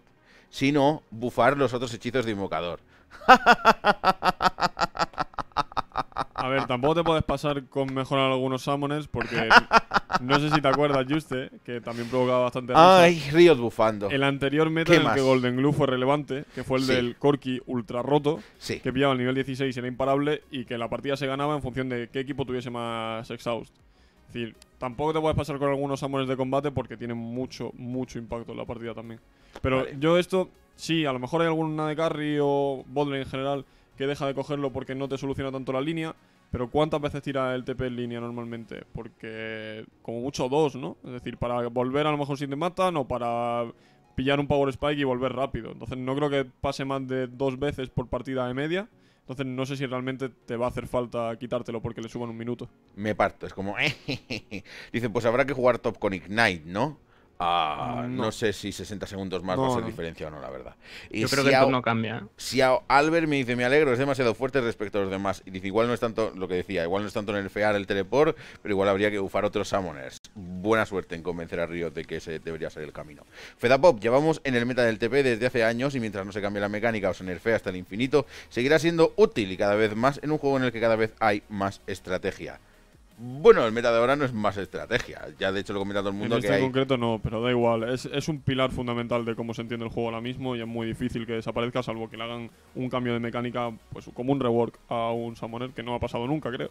sino bufar los otros hechizos de invocador. [LAUGHS] A ver, tampoco te puedes pasar con mejorar algunos summoners porque [LAUGHS] No sé si te acuerdas, Juste, que también provocaba bastante Ay, ríos bufando. El anterior meta en el que Golden Glue fue relevante, que fue el del Corky ultra roto, que pillaba el nivel 16 era imparable y que la partida se ganaba en función de qué equipo tuviese más exhaust. Es decir, tampoco te puedes pasar con algunos amores de combate porque tienen mucho, mucho impacto en la partida también. Pero yo esto, sí, a lo mejor hay alguna de carry o botlane en general que deja de cogerlo porque no te soluciona tanto la línea. Pero ¿cuántas veces tira el TP en línea normalmente? Porque como mucho dos, ¿no? Es decir, para volver a lo mejor si te matan o para pillar un power spike y volver rápido. Entonces no creo que pase más de dos veces por partida de media. Entonces no sé si realmente te va a hacer falta quitártelo porque le suban un minuto. Me parto, es como... [LAUGHS] Dice, pues habrá que jugar top con Ignite, ¿no? no. sé si 60 segundos más no, va a ser diferencia o no, la verdad. Y Yo creo que el cambia. ¿eh? Si a Albert me dice, me alegro, es demasiado fuerte respecto a los demás. Y dice, igual no es tanto, lo que decía, igual no es tanto en el fear el teleport, pero igual habría que bufar otros summoners. Buena suerte en convencer a Río de que ese debería ser el camino. Fedapop, llevamos en el meta del TP desde hace años y mientras no se cambie la mecánica o se nerfea hasta el infinito, seguirá siendo útil y cada vez más en un juego en el que cada vez hay más estrategia. Bueno, el meta de ahora no es más estrategia. Ya de hecho lo comenta todo el mundo. En este en concreto no, pero da igual. Es, un pilar fundamental de cómo se entiende el juego ahora mismo y es muy difícil que desaparezca, salvo que le hagan un cambio de mecánica, pues como un rework a un Summoner, que no ha pasado nunca, creo.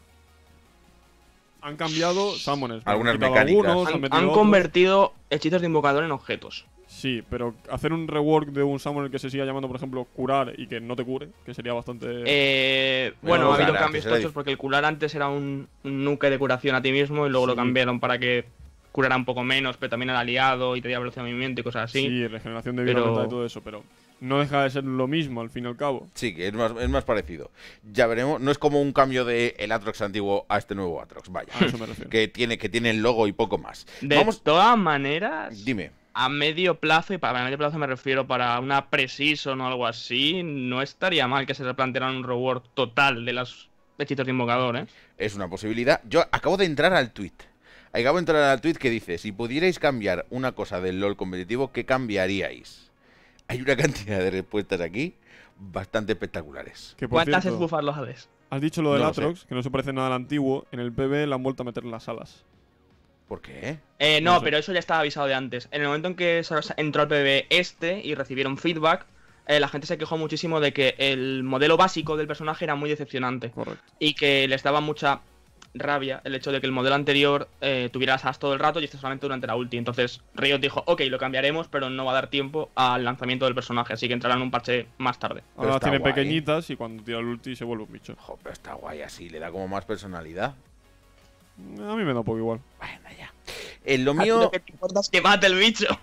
Han cambiado Summoners. Algunas mecánicas. han convertido hechizos de invocador en objetos. Sí, pero hacer un rework de un Samuel que se siga llamando, por ejemplo, curar y que no te cure, que sería bastante. Eh, bueno, ha habido cambios tochos porque el curar antes era un, nuque de curación a ti mismo y luego lo cambiaron para que curara un poco menos, pero también al aliado y te diera velocidad de movimiento y cosas así. Sí, regeneración de vida y todo eso, pero no deja de ser lo mismo al fin y al cabo. Sí, que es más, es más parecido. Ya veremos, no es como un cambio de el Atrox antiguo a este nuevo Atrox, vaya. eso me refiero. que tiene que tiene el logo y poco más. De todas maneras. Dime a medio plazo, y para medio plazo me refiero para una precision o algo así, no estaría mal que se replantearan un reward total de los hechizos de invocador, ¿eh? Es una posibilidad. Yo acabo de entrar al tweet. Acabo de entrar al tweet que dice, si pudierais cambiar una cosa del LOL competitivo, ¿qué cambiaríais? Hay una cantidad de respuestas aquí bastante espectaculares. ¿Cuántas ¿Cuántas bufar los Hades? Has dicho lo del Atrox, que no se parece nada al antiguo. En el PB la han vuelto a meter las alas. ¿Por qué? Eh, no, pero eso ya estaba avisado de antes. En el momento en que entró el bebé este y recibieron feedback, eh, la gente se quejó muchísimo de que el modelo básico del personaje era muy decepcionante. Y que les daba mucha rabia el hecho de que el modelo anterior eh, tuviera SAS todo el rato y este solamente durante la ulti. Entonces Riot dijo, ok, lo cambiaremos, pero no va a dar tiempo al lanzamiento del personaje, así que entrarán un parche más tarde. Ahora tiene pequeñitas y cuando tira el ulti se vuelve un bicho. Joder, está guay así, le da como más personalidad. A mí me da un poco igual. Bueno, ya. Eh, lo mío. que el bicho.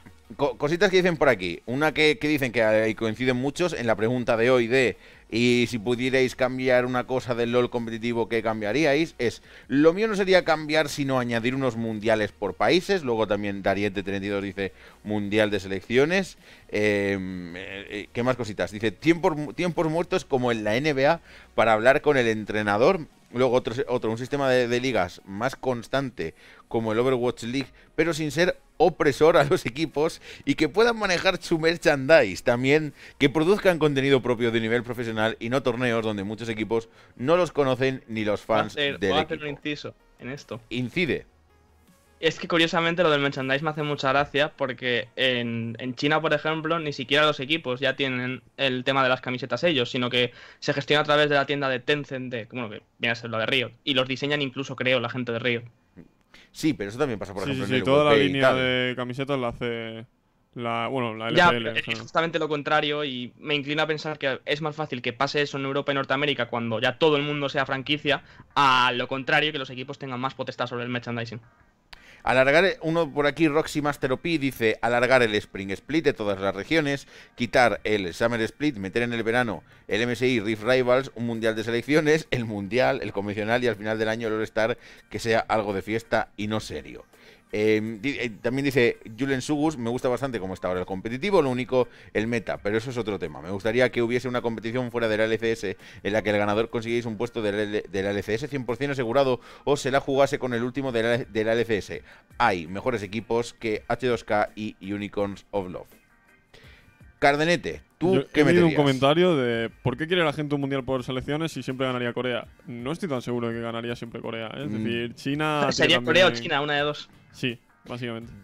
cositas que dicen por aquí. Una que, que dicen que coinciden muchos en la pregunta de hoy de y si pudierais cambiar una cosa del LOL competitivo que cambiaríais es, lo mío no sería cambiar sino añadir unos mundiales por países, luego también dariente 32 dice mundial de selecciones, em, eh, eh, ¿qué más cositas? Dice tiempos, tiempos muertos como en la NBA para hablar con el entrenador, Luego otro, otro un sistema de, ligas más constante como el Overwatch League, pero sin ser opresor a los [LAUGHS] equipos y que puedan manejar su merchandise también, que produzcan contenido propio de nivel profesional y no torneos donde muchos equipos no los conocen ni los fans. del un inciso en esto. Incide es que curiosamente lo del merchandise me hace mucha gracia porque en, China, por ejemplo, ni siquiera los equipos ya tienen el tema de las camisetas ellos, sino que se gestiona a través de la tienda de Tencent, de, bueno, que viene a ser la de Río, y los diseñan incluso, creo, la gente de Río. Sí, pero eso también pasa por ejemplo sí, toda la línea de camisetas la hace la, bueno, la LPL, lo contrario y me inclino a pensar que es más fácil que pase eso en Europa y Norteamérica cuando ya todo el mundo sea franquicia, a lo contrario que los equipos tengan más potestad sobre el merchandising. Alargar, eh, uno por aquí, Roxy Master OP, dice alargar el Spring Split de todas las regiones, quitar el Summer Split, meter en el verano el MSI Rift Rivals, un mundial de selecciones, el mundial, el convencional y al final del año el All-Star, que sea algo de fiesta y no serio. Em, eh, también dice Julen Sugus, me gusta bastante cómo está ahora el competitivo, lo único el meta, pero eso es otro tema. Me gustaría que hubiese una competición fuera del LCS en la que el ganador consiguiese un puesto del, LCS 100% asegurado o se la jugase con el último del, del LCS. Hay mejores equipos que H2K y Unicorns of Love. Cardenete, tú Yo, qué he tenido un comentario de ¿por qué quiere la gente un mundial por selecciones si siempre ganaría Corea? No estoy tan seguro de que ganaría siempre Corea. ¿eh? Es mm. decir, China. [LAUGHS] Sería Corea o China, una de dos. Sí,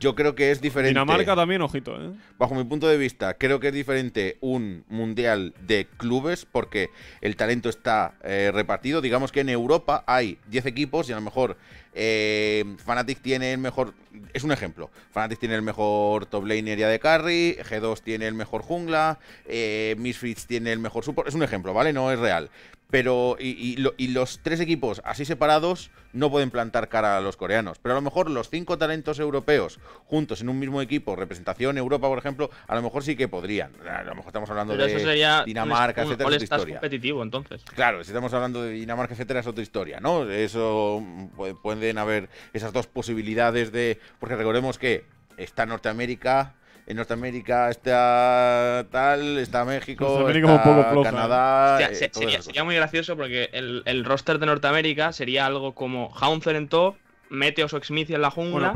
yo creo que es diferente. Dinamarca también, ojito, ¿eh? Bajo mi punto de vista, creo que es diferente un mundial de clubes porque el talento está eh, repartido. Digamos que en Europa hay 10 equipos y a lo mejor eh, Fnatic tiene el mejor. Es un ejemplo. Fnatic tiene el mejor top laner ya de carry. G2 tiene el mejor jungla. Eh, Misfits tiene el mejor support. Es un ejemplo, ¿vale? No es real pero y, los tres equipos así separados no pueden plantar cara a los coreanos. Pero a lo mejor los cinco talentos europeos juntos en un mismo equipo, representación Europa, por ejemplo, a lo mejor sí que podrían. A lo mejor estamos hablando de Dinamarca, un, etcétera, es competitivo entonces. Claro, si estamos hablando de Dinamarca, etcétera, es otra historia, ¿no? Eso pueden haber esas dos posibilidades de porque recordemos que está Norteamérica, en Norteamérica está tal, está México, pues está Canadá. Eh, sería, muy gracioso porque el, roster de Norteamérica sería algo como Haunter en top, Meteos o Smith en la jungla,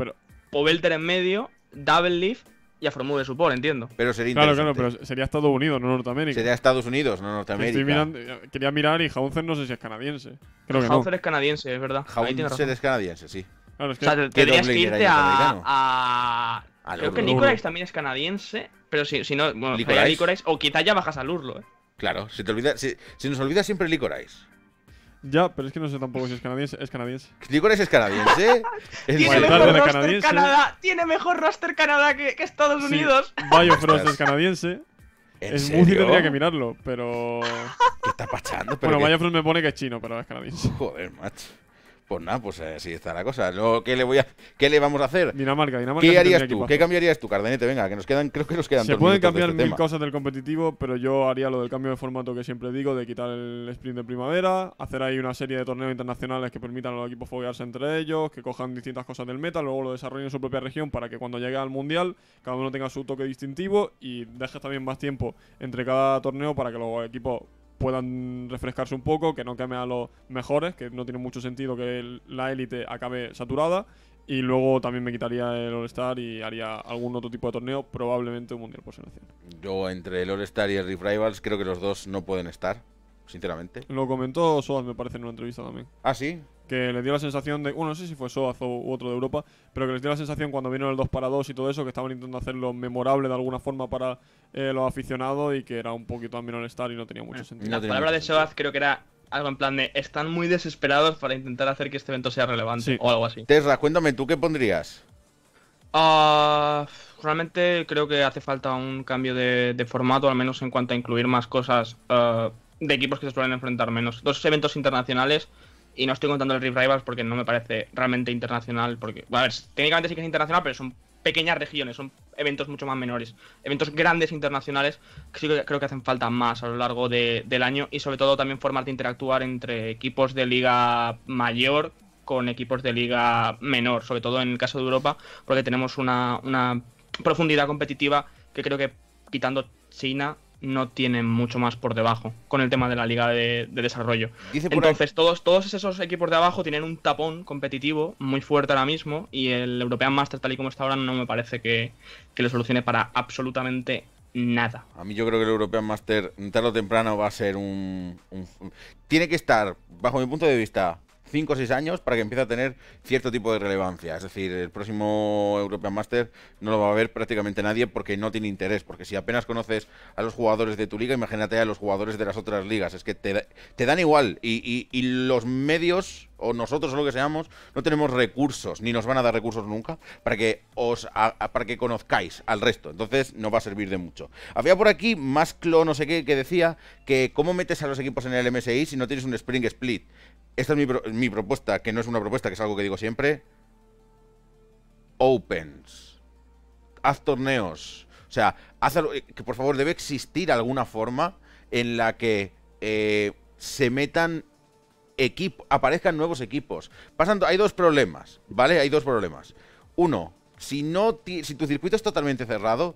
Pobelter en medio, Double Leaf y a Formule Support, entiendo. Pero sería Claro, claro, pero sería Estados Unidos, no Norteamérica. Sería Estados Unidos, no Norteamérica. quería mirar y Haunter no sé si es canadiense. Creo que es canadiense, es verdad. Haunter es canadiense, sí o sea, tendrías que irte a, Creo que Nicolás también es canadiense, pero si, no, bueno, o quizá ya bajas al Urlo, ¿eh? Claro, si, te si, nos olvida siempre Licorice. Ya, pero es que no sé tampoco si es canadiense. Es canadiense. es canadiense. [LAUGHS] es ¿Tiene, mejor canadiense. Canadá, tiene mejor roster Canadá que, Estados Unidos. Unidos. Biofrost es canadiense. ¿En es serio? tendría que mirarlo, pero. ¿Qué está pachando? Pero bueno, que... Biofrost me pone que es chino, pero es canadiense. Joder, macho. Pues nada, pues eh, así está la cosa. Lo, ¿qué, le voy a, ¿Qué le vamos a hacer? Dinamarca, Dinamarca. ¿Qué harías tú? ¿Qué cambiarías tú, Cardenete? Venga, que nos quedan, creo que nos quedan Se pueden cambiar este mil cosas del competitivo, pero yo haría lo del cambio de formato que siempre digo, de quitar el sprint de primavera, hacer ahí una serie de torneos internacionales que permitan a los equipos foguearse entre ellos, que cojan distintas cosas del meta, luego lo desarrollen en su propia región para que cuando llegue al mundial cada uno tenga su toque distintivo y dejes también más tiempo entre cada torneo para que los equipos puedan refrescarse un poco, que no queme a los mejores, que no tiene mucho sentido que la élite acabe saturada. Y luego también me quitaría el All-Star y haría algún otro tipo de torneo, probablemente un Mundial por selección. Yo entre el All-Star y el Rift Rivals creo que los dos no pueden estar, sinceramente. Lo comentó Soas, me parece, en una entrevista también. Ah, sí que les dio la sensación de, bueno, no sé si fue Soaz o otro de Europa, pero que les dio la sensación cuando vino el 2 para 2 y todo eso, que estaban intentando hacerlo memorable de alguna forma para eh, los aficionados y que era un poquito también estar y no tenía mucho eh, sentido. la palabra de Soaz creo que era algo en plan de, están muy desesperados para intentar hacer que este evento sea relevante o algo así. Tesla, cuéntame, ¿tú qué pondrías? Ah, realmente creo que hace falta un cambio de, formato, al menos en cuanto a incluir más cosas ah, de equipos que se suelen enfrentar menos. Dos eventos internacionales y no estoy contando el Rift Rivals porque no me parece realmente internacional. Porque, bueno, a ver, técnicamente sí que es internacional, pero son pequeñas regiones, son eventos mucho más menores. Eventos grandes internacionales que sí creo que hacen falta más a lo largo de, del año y sobre todo también formas de interactuar entre equipos de liga mayor con equipos de liga menor, sobre todo en el caso de Europa, porque tenemos una, una profundidad competitiva que creo que quitando China no tienen mucho más por debajo con el tema de la liga de, desarrollo. Entonces, todos, todos esos equipos de abajo tienen un tapón competitivo muy fuerte ahora mismo y el European Master tal y como está ahora no me parece que, que le solucione para absolutamente nada. A mí yo creo que el European Master tarde o temprano va a ser un... Tiene que estar, bajo mi punto de vista, 5 o 6 años para que empiece a tener cierto tipo de relevancia. Es decir, el próximo European Master no lo va a ver prácticamente nadie porque no tiene interés. Porque si apenas conoces a los jugadores de tu liga, imagínate a los jugadores de las otras ligas. Es que te, te dan igual. Y, y, los medios o nosotros o lo que seamos, no tenemos recursos, ni nos van a dar recursos nunca, para que os para que conozcáis al resto. Entonces no va a servir de mucho. Había por aquí más clon no sé qué que decía que cómo metes a los equipos en el MSI si no tienes un Spring Split. Esta es mi, propuesta, que no es una propuesta, que es algo que digo siempre. Opens. Haz torneos. O sea, haz eh, que por favor debe existir alguna forma en la que eh, se metan equipos, aparezcan nuevos equipos. Pasando, hay dos problemas, ¿vale? Hay dos problemas. Uno, si, no si tu circuito es totalmente cerrado,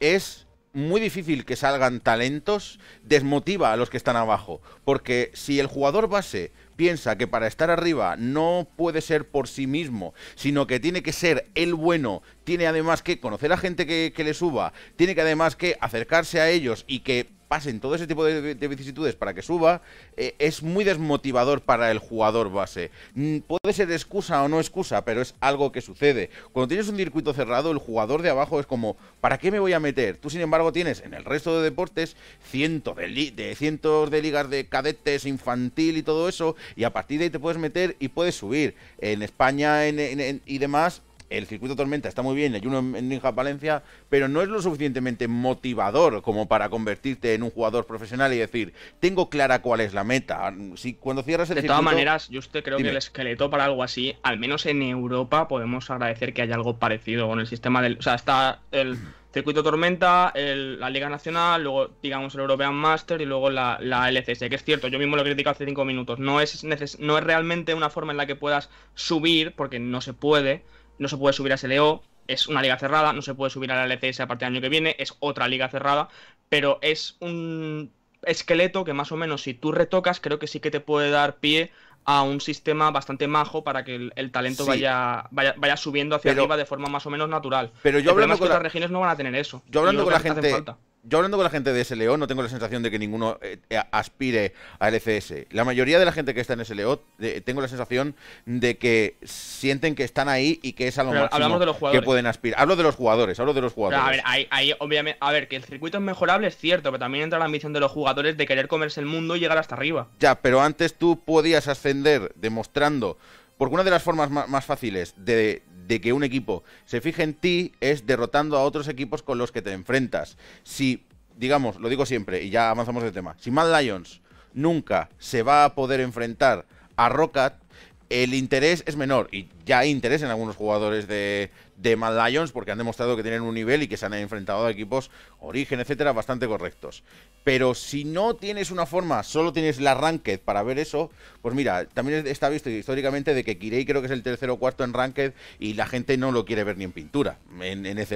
es muy difícil que salgan talentos, desmotiva a los que están abajo. Porque si el jugador base piensa que para estar arriba no puede ser por sí mismo, sino que tiene que ser el bueno tiene además que conocer a gente que, le suba, tiene que además que acercarse a ellos y que pasen todo ese tipo de, vicisitudes para que suba, eh, es muy desmotivador para el jugador base. Mm, puede ser excusa o no excusa, pero es algo que sucede. Cuando tienes un circuito cerrado, el jugador de abajo es como, ¿para qué me voy a meter? Tú, sin embargo, tienes en el resto de deportes cientos de, de cientos de ligas de cadetes, infantil y todo eso, y a partir de ahí te puedes meter y puedes subir. En España y demás el circuito tormenta está muy bien, hay uno en Ninja Valencia, pero no es lo suficientemente motivador como para convertirte en un jugador profesional y decir, tengo clara cuál es la meta. Si cuando cierras el de todas maneras, yo usted creo que el esqueleto para algo así, al menos en Europa podemos agradecer que haya algo parecido con el sistema del, o sea, está el circuito tormenta, la Liga Nacional, luego digamos el European Master y luego la, LCS, que es cierto, yo mismo lo he criticado hace cinco minutos, no es, no es realmente una forma en la que puedas subir, porque no se puede, no se puede subir a SLO, es una liga cerrada, no se puede subir a la LCS a partir del año que viene, es otra liga cerrada, pero es un esqueleto que más o menos si tú retocas creo que sí que te puede dar pie a un sistema bastante majo para que el, talento vaya, vaya, subiendo hacia arriba de forma más o menos natural. Pero yo el que con otras regiones no van a tener eso. Yo hablando con la gente yo hablando con la gente de SLO no tengo la sensación de que ninguno eh, eh, aspire a LCS. La mayoría de la gente que está en SLO tengo la sensación de que sienten que están ahí y que es a que pueden aspirar. Hablo de los jugadores, hablo de los jugadores. a ver, obviamente, a ver, que el circuito es mejorable es cierto, pero también entra la ambición de los jugadores de querer comerse el mundo y llegar hasta arriba. Ya, pero antes tú podías ascender demostrando porque una de las formas más, fáciles de, de que un equipo se fije en ti es derrotando a otros equipos con los que te enfrentas. Si, digamos, lo digo siempre y ya avanzamos de tema, si Mad Lions nunca se va a poder enfrentar a Rocket, el interés es menor y ya hay interés en algunos jugadores de, de Mad Lions porque han demostrado que tienen un nivel y que se han enfrentado a equipos origen, etcétera, bastante correctos. Pero si no tienes una forma, solo tienes la Ranked para ver eso, pues mira, también está visto históricamente de que Kirei creo que es el tercero o cuarto en Ranked y la gente no lo quiere ver ni en pintura, en, en,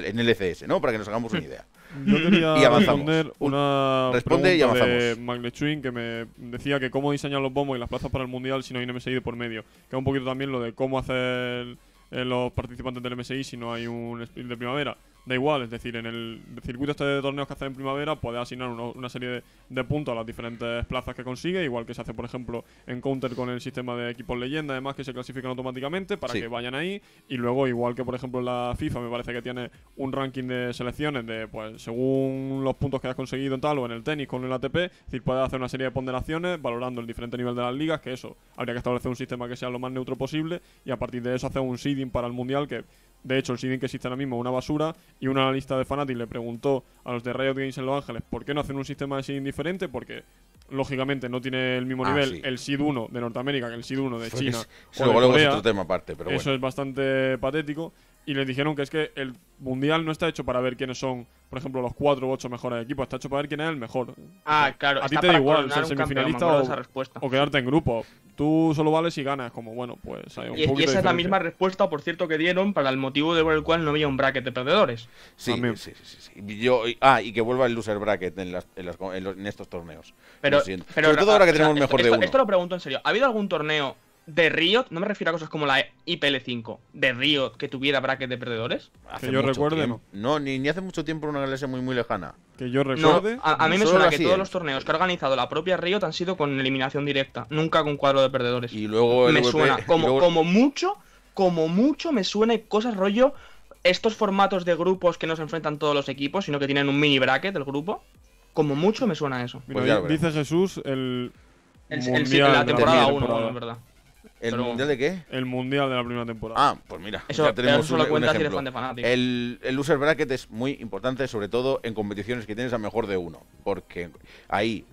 ¿no? Para que nos hagamos una hmm. idea. Yo quería responder una Responde pregunta y avanzamos. de que me decía que cómo diseñar los bombos y las plazas para el Mundial si no hay un de por medio. Que un poquito también lo de cómo hacer eh, los participantes del MSI si no hay un split de primavera da igual, es decir, en el circuito este de torneos que hace en primavera puede asignar una serie de, puntos a las diferentes plazas que consigue, igual que se hace, por ejemplo, en Counter con el sistema de equipos leyenda, además que se clasifican automáticamente para que vayan ahí. Y luego, igual que, por ejemplo, en la FIFA, me parece que tiene un ranking de selecciones de, pues, según los puntos que has conseguido en tal, o en el tenis con el ATP, es decir, puedes hacer una serie de ponderaciones valorando el diferente nivel de las ligas, que eso, habría que establecer un sistema que sea lo más neutro posible y a partir de eso hacer un seeding para el mundial que de hecho, el seeding que existe ahora mismo es una basura y un analista de Fanatic le preguntó a los de Riot Games en Los Ángeles por qué no hacen un sistema de seeding diferente porque lógicamente no tiene el mismo ah, nivel el seed 1 de Norteamérica que el seed 1 de China. pero Eso es bastante patético. Y les dijeron que es que el mundial no está hecho para ver quiénes son, por ejemplo, los cuatro u ocho mejores equipos, está hecho para ver quién es el mejor. Ah, claro. A ti te da igual ser semifinalista o, quedarte en grupo. Tú solo vales si ganas, como bueno, pues hay y, esa es la misma respuesta, por cierto, que dieron para el motivo de por el cual no había un bracket de perdedores. Sí, sí, sí, Yo, ah, y que vuelva el loser bracket en, en, estos torneos. Pero, pero, Sobre todo ahora que ah, tenemos mejor de uno. Esto lo pregunto en serio. ¿Ha habido algún torneo de Riot, no me refiero a cosas como la IPL5, de Riot que tuviera bracket de perdedores. que yo recuerde, no. Ni, hace mucho tiempo una iglesia muy, muy lejana. Que yo recuerde. a, mí me suena que todos los torneos que ha organizado la propia Riot han sido con eliminación directa, nunca con cuadro de perdedores. Y luego. me suena, como, como mucho, como mucho me suena cosas rollo. Estos formatos de grupos que no se enfrentan todos los equipos, sino que tienen un mini bracket del grupo. Como mucho me suena eso. Pues dice Jesús el. el, la temporada 1, es verdad. ¿El mundial de qué? El mundial de la primera temporada. Ah, pues mira. Eso, tenemos un, cuenta El, el loser bracket es muy importante, sobre todo en competiciones que tienes a mejor de uno. Porque ahí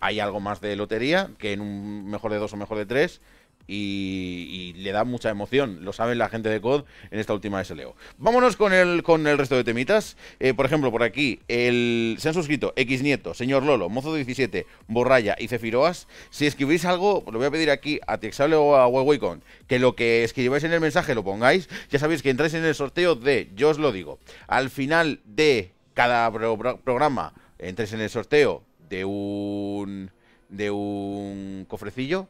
hay algo más de lotería que en un mejor de dos o mejor de tres y, le da mucha emoción. Lo saben la gente de COD en esta última SLO. Vámonos con el, con el resto de temitas. Eh, por ejemplo, por aquí el, se han suscrito X Nieto, Señor Lolo, Mozo 17, Borraya y Cefiroas. Si escribís algo, lo voy a pedir aquí a Texable o a Webwaycon, que lo que escribáis en el mensaje lo pongáis. Ya sabéis que entráis en el sorteo de, yo os lo digo, al final de cada programa, entréis en el sorteo de un de un cofrecillo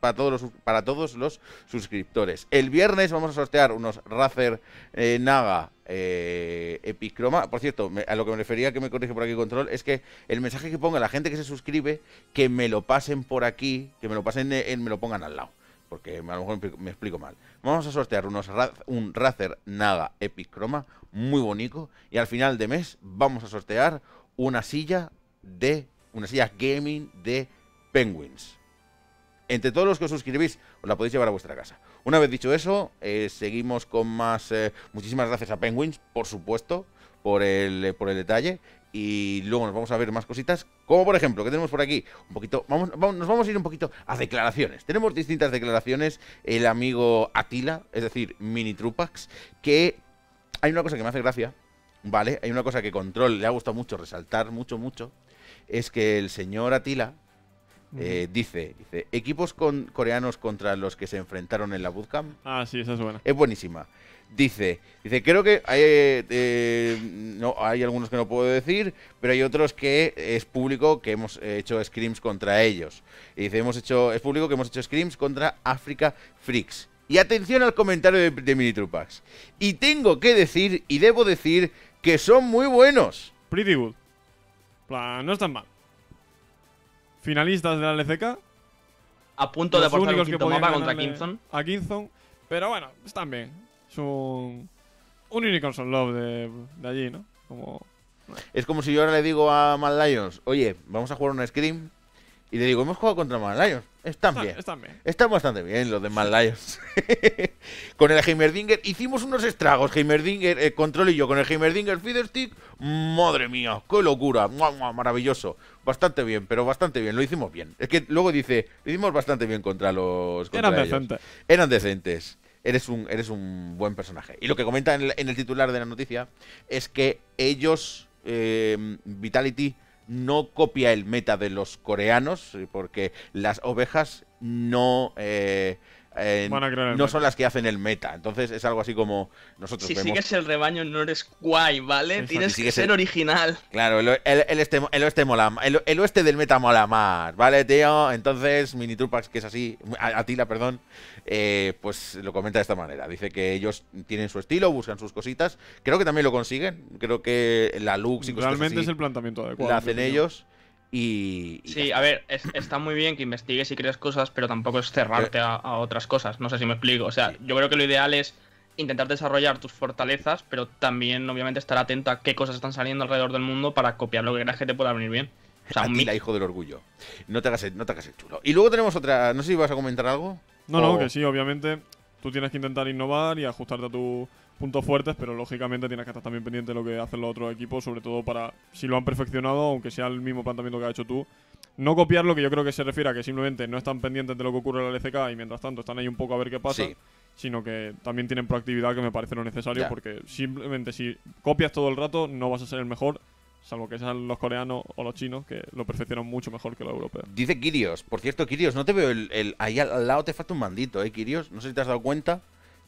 para todos los, todos los, suscriptores. El viernes vamos a sortear unos Razer eh, Naga eh, Epicroma. Por cierto, a lo que me refería que me corrige por aquí control es que el mensaje que ponga la gente que se suscribe, que me lo pasen por aquí, que me lo pasen, en, eh, me lo pongan al lado. Porque a lo mejor me explico mal. Vamos a sortear unos un Razer Naga Epicroma muy bonito. Y al final de mes vamos a sortear una silla de. Una silla gaming de Penguins. Entre todos los que os suscribís, os la podéis llevar a vuestra casa. Una vez dicho eso, eh, seguimos con más... Eh, muchísimas gracias a Penguins, por supuesto, por el, eh, por el detalle. Y luego nos vamos a ver más cositas, como por ejemplo, que tenemos por aquí un poquito, vamos, nos vamos a ir un poquito a declaraciones. Tenemos distintas declaraciones, el amigo Atila, es decir, Mini Trupax, que hay una cosa que me hace gracia, ¿vale? Hay una cosa que Control le ha gustado mucho resaltar, mucho, mucho, es que el señor Atila eh, dice, dice, equipos con, coreanos contra los que se enfrentaron en la bootcamp. Ah, sí, esa es buena. Es buenísima. Dice, dice, creo que hay, eh, eh, no, hay algunos que no puedo decir, pero hay otros que es público que hemos hecho scrims contra ellos. Y dice, hemos hecho, es público que hemos hecho scrims contra Africa Freaks. Y atención al comentario de, mini Minitrupax. Y tengo que decir, y debo decir, que son muy buenos. Pretty good. no están mal finalistas de la LCK. A punto de por un quinto mapa contra Kingston. A Kingston. Pero bueno, están bien. Es un, un Unicorns Love de, de allí, ¿no? Como... Es como si yo ahora le digo a Mad Lions, oye, vamos a jugar un Scream y le digo, hemos jugado contra Mad Lions. Están, bien. están bien. Están bastante bien los de Mad [LAUGHS] con el Heimerdinger hicimos unos estragos. Heimerdinger, el eh, control y yo con el Heimerdinger Feederstick. Madre mía, qué locura. maravilloso. Bastante bien, pero bastante bien. Lo hicimos bien. Es que luego dice, lo hicimos bastante bien contra los. Eran decentes. Eran decentes. Eres un, eres un buen personaje. Y lo que comenta en el, titular de la noticia es que ellos, eh, Vitality, no copia el meta de los coreanos, eh, porque las ovejas no... Eh, no son las que hacen el meta. Entonces es algo así como nosotros. Si sigues el rebaño no eres guay, ¿vale? Tienes que ser original. Claro, el, este, oeste del meta mola más, ¿vale, tío? Entonces, Mini Trupax, que es así, a, Atila, perdón, eh, pues lo comenta de esta manera. Dice que ellos tienen su estilo, buscan sus cositas. Creo que también lo consiguen. Creo que la Lux y Realmente es el planteamiento adecuado. La hacen ellos sí, a ver, está muy bien que investigues y creas cosas, pero tampoco es cerrarte eh. a, otras cosas. No sé si me explico. O sea, yo creo que lo ideal es intentar desarrollar tus fortalezas, pero también, obviamente, estar atento a qué cosas están saliendo alrededor del mundo para copiar lo que creas que te pueda venir bien. O sea, a hijo del orgullo. No te, hagas el, no chulo. Y luego tenemos otra. No sé si vas a comentar algo. No, no, que sí, obviamente. Tú tienes que intentar innovar y ajustarte a tu, puntos fuertes, pero lógicamente tienes que estar también pendiente de lo que hacen los otros equipos, sobre todo para, si lo han perfeccionado, aunque sea el mismo planteamiento que ha hecho tú, no copiar lo que yo creo que se refiere a que simplemente no están pendientes de lo que ocurre en la LCK y mientras tanto están ahí un poco a ver qué pasa. sino que también tienen proactividad que me parece lo necesario porque simplemente si copias todo el rato no vas a ser el mejor salvo que sean los coreanos o los chinos, que lo perfeccionan mucho mejor que los europeos. Dice Kirios, por cierto, Kirios, no te veo el, ahí al lado te falta un mandito, ¿eh, Kirios? No sé si te has dado cuenta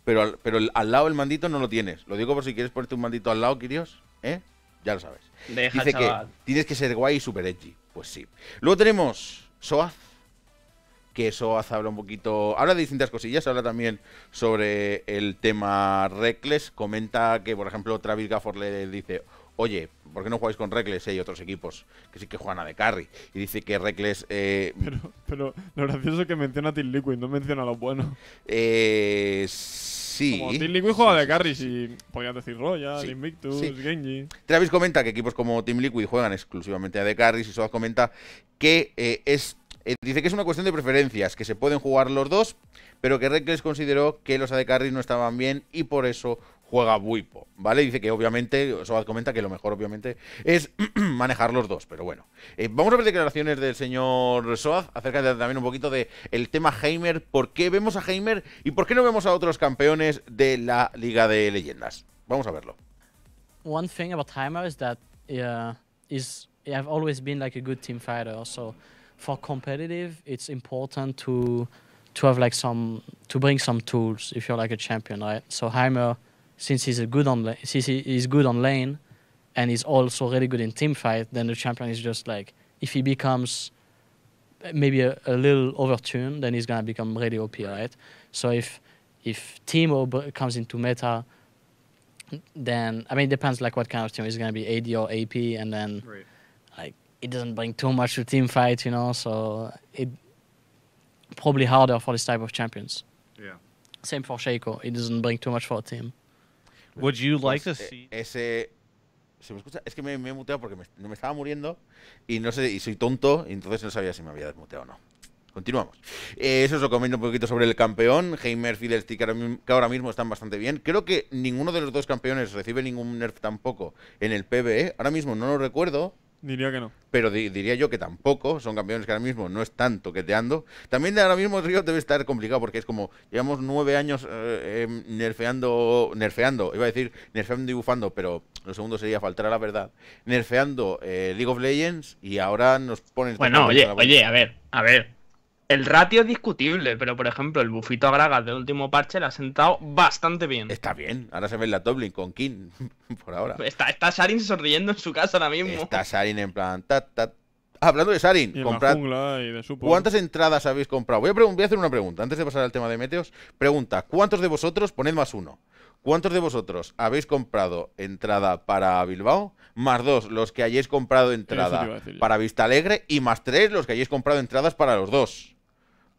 pero, al, pero al lado el mandito no lo tienes. Lo digo por si quieres ponerte un mandito al lado, Kirios, ¿eh? Ya lo sabes. Dice que tienes que ser guay y super edgy. Pues sí. Luego tenemos Soaz, que Soaz habla un poquito, habla de distintas cosillas, habla también sobre el tema Reckless, comenta que, por ejemplo, Travis Gafford le dice, oye, ¿por qué no jugáis con Reckless? hay Y otros equipos que sí que juegan a de carry. Y dice que Reckless. Eh, pero, pero lo gracioso es que menciona a Team Liquid, no menciona a los buenos. Eh, sí. Como Team Liquid juega de carry, si podías decir Royal, Invictus, Genji. Travis comenta que equipos como Team Liquid juegan exclusivamente a de carry. Y Soaz comenta que eh, es. dice que es una cuestión de preferencias, que se pueden jugar los dos, pero que Reckless consideró que los AD Carries no estaban bien y por eso juega Wipo, ¿vale? Dice que obviamente, Soaz comenta que lo mejor obviamente es [CLEARS THROAT] manejar los dos, pero bueno. Eh, vamos a ver declaraciones del señor Soaz acerca también un poquito del el tema Heimer, por qué vemos a Heimer y por qué no vemos a otros campeones de la Liga de Leyendas. Vamos a verlo. One thing about Heimer is that uh, is I've always been like a good team fighter, so for competitive it's important to to have like some to bring some tools if you're like a champion, right? So Heimer since he's good on since he is good on lane, and he's also really good in team fight, then the champion is just like if he becomes maybe a, a little overtuned, then he's gonna become really OP, right? So if if Teemo comes into meta, then I mean it depends like what kind of team is gonna be AD or AP, and then right. like it doesn't bring too much to team fight, you know. So it probably harder for this type of champions. Yeah. Same for Shaco. It doesn't bring too much for a team. Pues, e, ese... ¿Se me escucha? Es que me, me he muteado porque me, me, estaba muriendo y no sé, y soy tonto, entonces no sabía si me había desmuteado o no. Continuamos. Eh, eso os lo comento un poquito sobre el campeón. Heimer, Fidelity, que ahora, ahora mismo están bastante bien. Creo que ninguno de los dos campeones recibe ningún nerf tampoco en el PvE. Ahora mismo no lo recuerdo, Diría que no. Pero diría yo que tampoco. Son campeones que ahora mismo no es están toqueteando. También ahora mismo Río debe estar complicado porque es como llevamos nueve años eh, em, nerfeando, nerfeando, iba a decir nerfeando y bufando, pero lo segundo sería faltar a la verdad. Nerfeando eh, League of Legends y ahora nos ponen. Bueno, oye, oye, a ver, a ver. El ratio es discutible, pero por ejemplo, el bufito a Gragas del último parche le ha sentado bastante bien. Está bien, ahora se ve en la Toblin con King, [LAUGHS] por ahora. Está, está Sarin sonriendo en su casa ahora mismo. Está Sarin en plan. Ah, hablando de Sarin, ¿Cuántas entradas habéis comprado? Voy a, voy a hacer una pregunta antes de pasar al tema de Meteos. Pregunta: ¿cuántos de vosotros, poned más uno, ¿cuántos de vosotros habéis comprado entrada para Bilbao? más dos los que hayáis comprado entrada para Vista Alegre y más tres los que hayáis comprado entradas para los dos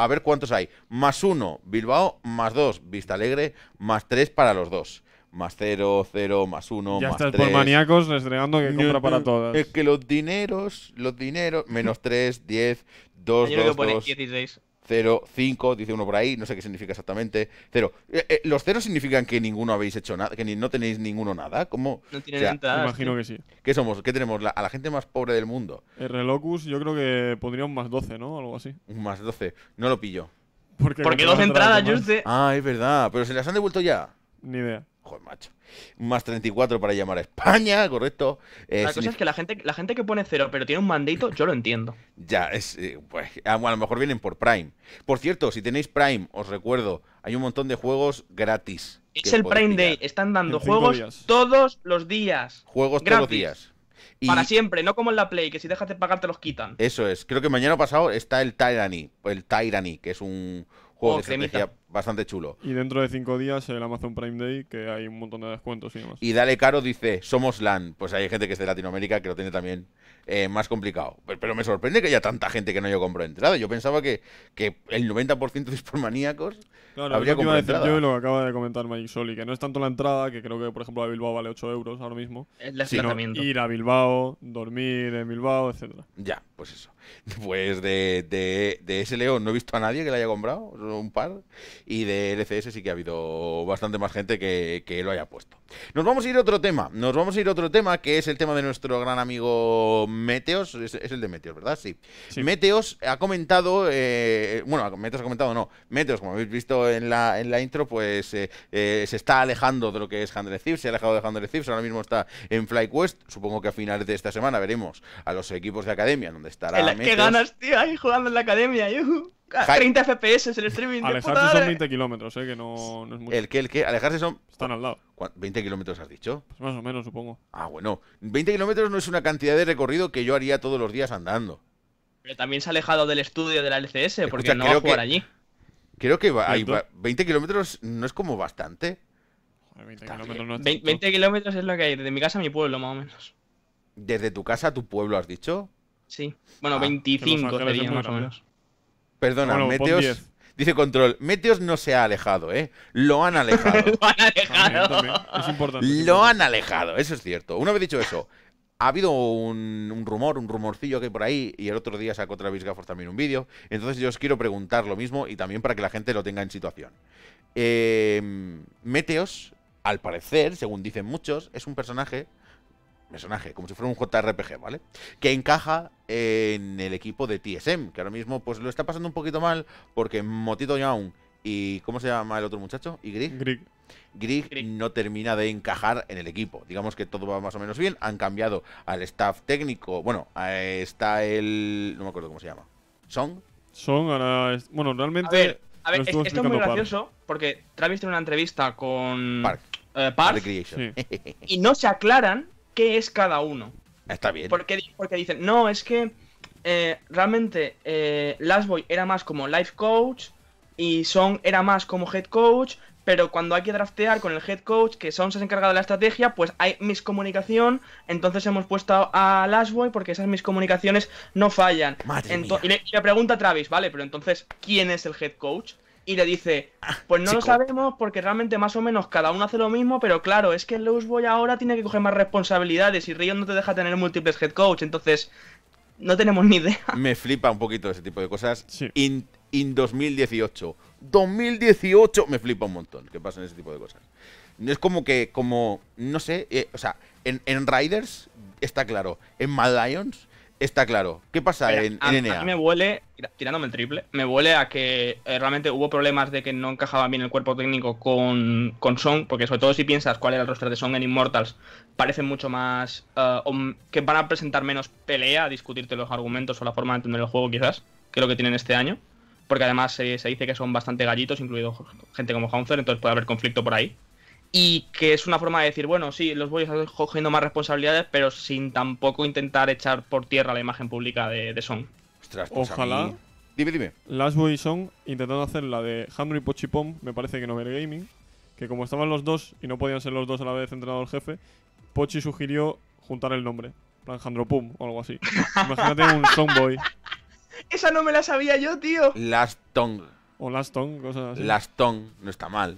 a ver cuántos hay. Más uno, Bilbao, más dos, Vista Alegre, más tres para los dos. Más cero, cero, más uno, ya más estás por maníacos estrenando que compra para todas. Es que los dineros, los dineros, menos tres, diez, dos, Yo dos, 16. 0, 5, dice uno por ahí, no sé qué significa exactamente. 0. Eh, eh, los ceros significan que ninguno habéis hecho nada, que no tenéis ninguno nada. ¿Cómo? No tiene o Imagino que sí. ¿Qué somos? ¿Qué tenemos? a la gente más pobre del mundo. El Relocus, yo creo que pondría un más 12, ¿no? Algo así. Un más 12. No lo pillo. Porque, Porque dos entradas, yo Ah, es verdad. Pero se las han devuelto ya. Ni idea macho. Más 34 para llamar a España, correcto. Eh, la cosa es que la gente, la gente que pone cero pero tiene un mandito, yo lo entiendo. ya, es, eh, pues, a, lo mejor vienen por Prime. Por cierto, si tenéis Prime, os recuerdo, hay un montón de juegos gratis. Es el Prime Day, están dando juegos todos los días. Juegos todos los días. Y... Para siempre, no como en la Play, que si dejas de pagar te los quitan. Eso es. Creo que mañana pasado está el Tyranny, el Tyranny, que es un, juego oh, bastante chulo. Y dentro de cinco días el Amazon Prime Day, que hay un montón de descuentos y demás. Y Dale Caro dice, somos LAN. Pues hay gente que es de Latinoamérica que lo tiene también eh, más complicado. Pero, me sorprende que haya tanta gente que no yo comprado entrada. Yo pensaba que, que el 90% de maníacos claro, habría comprado entrada. Yo lo acaba de comentar Magic Soli, que no es tanto la entrada, que creo que por ejemplo a Bilbao vale 8 euros ahora mismo. El sino ir a Bilbao, dormir en Bilbao, etcétera. Ya, pues eso. [LAUGHS] Pues de, de, león no he visto a nadie que la haya comprado, un par. Y de LCS sí que ha habido bastante más gente que, lo haya puesto. Nos vamos a ir a otro tema. Nos vamos a ir a otro tema que es el tema de nuestro gran amigo Meteos. Es, el de Meteos, ¿verdad? Sí. Meteos ha comentado. Eh, bueno, Meteos ha comentado, no. Meteos, como habéis visto en la, en la intro, pues eh, eh, se está alejando de lo que es Handle Thieves. Se ha alejado de Handle Thieves. Ahora mismo está en FlyQuest. Supongo que a finales de esta semana veremos a los equipos de academia donde estará. Qué ganas, tío, ahí jugando en la academia, yo. 30 FPS el streaming. Alejarse son 20 kilómetros, eh, que no, es mucho. ¿El qué? ¿El qué? Alejarse son. Están al lado. ¿20 kilómetros has dicho? Pues más o menos, supongo. Ah, bueno. 20 kilómetros no es una cantidad de recorrido que yo haría todos los días andando. Pero también se ha alejado del estudio de la LCS porque no va a jugar allí. Creo que 20 kilómetros no es como bastante. 20, kilómetros es lo que hay, Desde mi casa a mi pueblo, más o menos. ¿Desde tu casa a tu pueblo has dicho? sí. Bueno, 25 ah, sería más o menos. Perdona, Meteos. Dice Control, Meteos no se ha alejado, ¿eh? Lo han [LAUGHS] alejado. Lo han alejado. Es importante. Lo han alejado, eso es cierto. Una vez dicho eso, ha habido un, rumor, un rumorcillo que hay por ahí, y el otro día sacó Travis Gafford también un vídeo. Entonces yo os quiero preguntar lo mismo y también para que la gente lo tenga en situación. Eh, Meteos, al parecer, según dicen muchos, es un personaje personaje, como si fuera un JRPG, ¿vale? Que encaja en el equipo de TSM, que ahora mismo pues lo está pasando un poquito mal porque Motito Young y ¿cómo se llama el otro muchacho? ¿Y Grig? Grig. no termina de encajar en el equipo. Digamos que todo va más o menos bien. Han cambiado al staff técnico. Bueno, está el. No me acuerdo cómo se llama. ¿Song? Song ahora. Bueno, realmente. A ver, esto es muy gracioso porque Travis tiene una entrevista con. Park. Eh, Park y no se aclaran qué es cada uno. Está bien. Porque, porque dicen, no, es que eh, realmente eh, Boy era más como life coach y Son era más como head coach, pero cuando hay que draftear con el head coach, que Son se ha encargado de la estrategia, pues hay miscomunicación, entonces hemos puesto a Boy porque esas miscomunicaciones no fallan. Y, le, pregunta Travis, vale, pero entonces, ¿quién es el head coach? y le dice, pues no lo sabemos porque realmente más o menos cada uno hace lo mismo, pero claro, es que Boy ahora tiene que coger más responsabilidades y Rion no te deja tener múltiples head coach, entonces no tenemos ni idea. [LAUGHS] Me flipa un poquito ese tipo de cosas. en 2018. 2018 me flipa un montón que pasen ese tipo de cosas. Es como que, como, no sé, eh, o sea, en, en Riders está claro, en Mad Lions está claro. ¿Qué pasa en, en a, mí me huele, tirándome el triple, me huele a que eh, realmente hubo problemas de que no encajaba bien el cuerpo técnico con, con Song, porque sobre todo si piensas cuál era el roster de Song en Immortals, parecen mucho más. Eh, que van a presentar menos pelea, discutirte los argumentos o la forma de entender el juego, quizás, que lo que tienen este año. Porque además se dice que son bastante gallitos, incluido gente como Haunter, entonces puede haber conflicto por ahí y que es una forma de decir, bueno, sí, los voy cogiendo más responsabilidades, pero sin tampoco intentar echar por tierra la imagen pública de, de Son. Pues Ojalá. Dime, dime. Last Boy y Son intentando hacer la de y Pochi Pochipom, me parece que no ver gaming, que como estaban los dos y no podían ser los dos a la vez entrenador jefe, Pochi sugirió juntar el nombre, plan Pum o algo así. [LAUGHS] Imagínate un Songboy. Esa no me la sabía yo, tío. Last Tong, O Last Tong, cosas así. Last no está mal.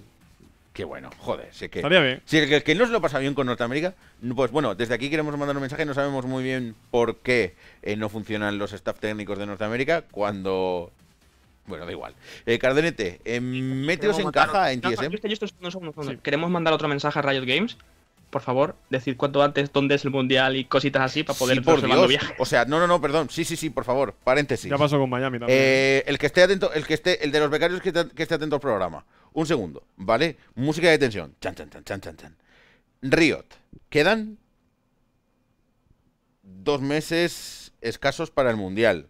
Qué bueno, joder, que. Si el que, no se lo pasa bien con Norteamérica, pues bueno, desde aquí queremos mandar un mensaje. No sabemos muy bien por qué eh, no funcionan los staff técnicos de Norteamérica cuando bueno, da igual. Eh, Cardenete, eh, en Meteos en TSM. No, Queremos mandar otro mensaje a Riot Games por favor, decir cuánto antes dónde es el mundial y cositas así para poder por Dios. Viaje. O sea, no, no, no, perdón. Sí, sí, sí, por favor, paréntesis. Ya pasó con Miami también. Eh, ¿eh? el que esté atento, el que esté, el de los becarios que, esté atento al programa. Un segundo, ¿vale? Música de tensión. Chan, chan, chan, chan, chan, chan. Riot. Quedan dos meses escasos para el mundial.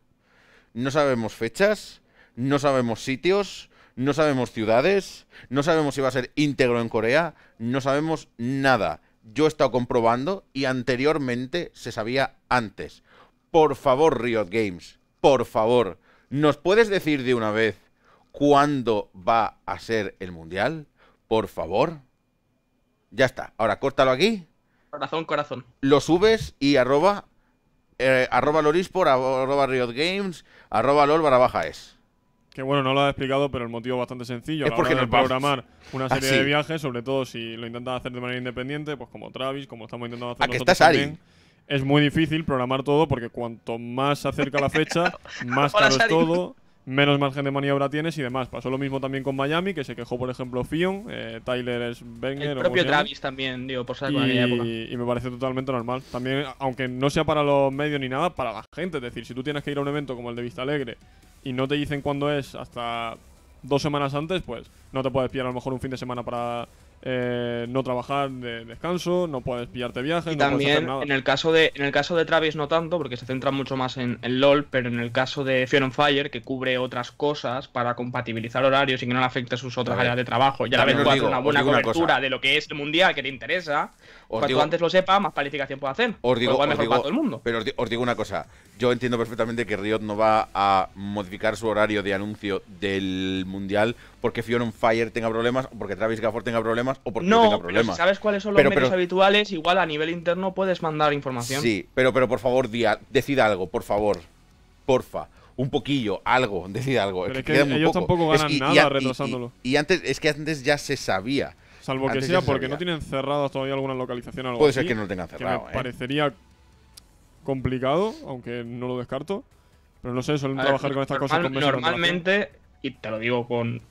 No sabemos fechas, no sabemos sitios, no sabemos ciudades, no sabemos si va a ser íntegro en Corea, no sabemos nada yo he estado comprobando y anteriormente se sabía antes. Por favor, Riot Games, por favor, ¿nos puedes decir de una vez cuándo va a ser el Mundial? Por favor. Ya está. Ahora córtalo aquí. Corazón, corazón. Lo subes y arroba, eh, arroba lorispor, arroba Riot Games, arroba lol que bueno, no lo ha explicado, pero el motivo es bastante sencillo. Es porque hora de programar una serie de viajes, sobre todo si lo intentas hacer de manera independiente, pues como Travis, como estamos intentando hacer nosotros también, es muy difícil programar todo porque cuanto más se acerca la fecha, [LAUGHS] más caro es todo, menos margen de maniobra tienes y demás. Pasó lo mismo también con Miami, que se quejó, por ejemplo, Fion, eh, Tyler es Wenger. El propio Travis también, digo, por esa y, época. y me parece totalmente normal. También, aunque no sea para los medios ni nada, para la gente. Es decir, si tú tienes que ir a un evento como el de Vista Alegre y no te dicen cuándo es hasta dos semanas antes, pues no te puedes pillar a lo mejor un fin de semana para eh, no trabajar de descanso, no puedes pillarte viaje Y no también puedes hacer nada. en el caso de en el caso de Travis no tanto, porque se centra mucho más en, LOL, pero en el caso de Fear on Fire, que cubre otras cosas para compatibilizar horarios y que no le afecte sus otras áreas de trabajo. Ya la vez tú una buena cobertura de lo que es el mundial que te interesa, Cuanto antes lo sepa, más calificación puede hacer. igual mejor todo el mundo. Pero os, digo una cosa. Yo entiendo perfectamente que Riot no va a modificar su horario de anuncio del Mundial porque Fiona Fire tenga problemas, o porque Travis Gafford tenga problemas, o porque no, tenga problemas. No si sabes cuáles son los pero, medios habituales, igual a nivel interno puedes mandar información. Sí, pero, pero por favor, día, decid algo, por favor. Porfa un poquillo, algo, [LAUGHS] decir algo. ellos tampoco ganan nada retrasándolo. y, antes, es que antes ya se sabía Salvo que sea porque no tienen cerradas todavía alguna localización. Algo Puede ser que no tengan cerrado. me ¿eh? parecería complicado, aunque no lo descarto. Pero no sé, suelen trabajar con estas cosas con Normalmente, y te lo digo con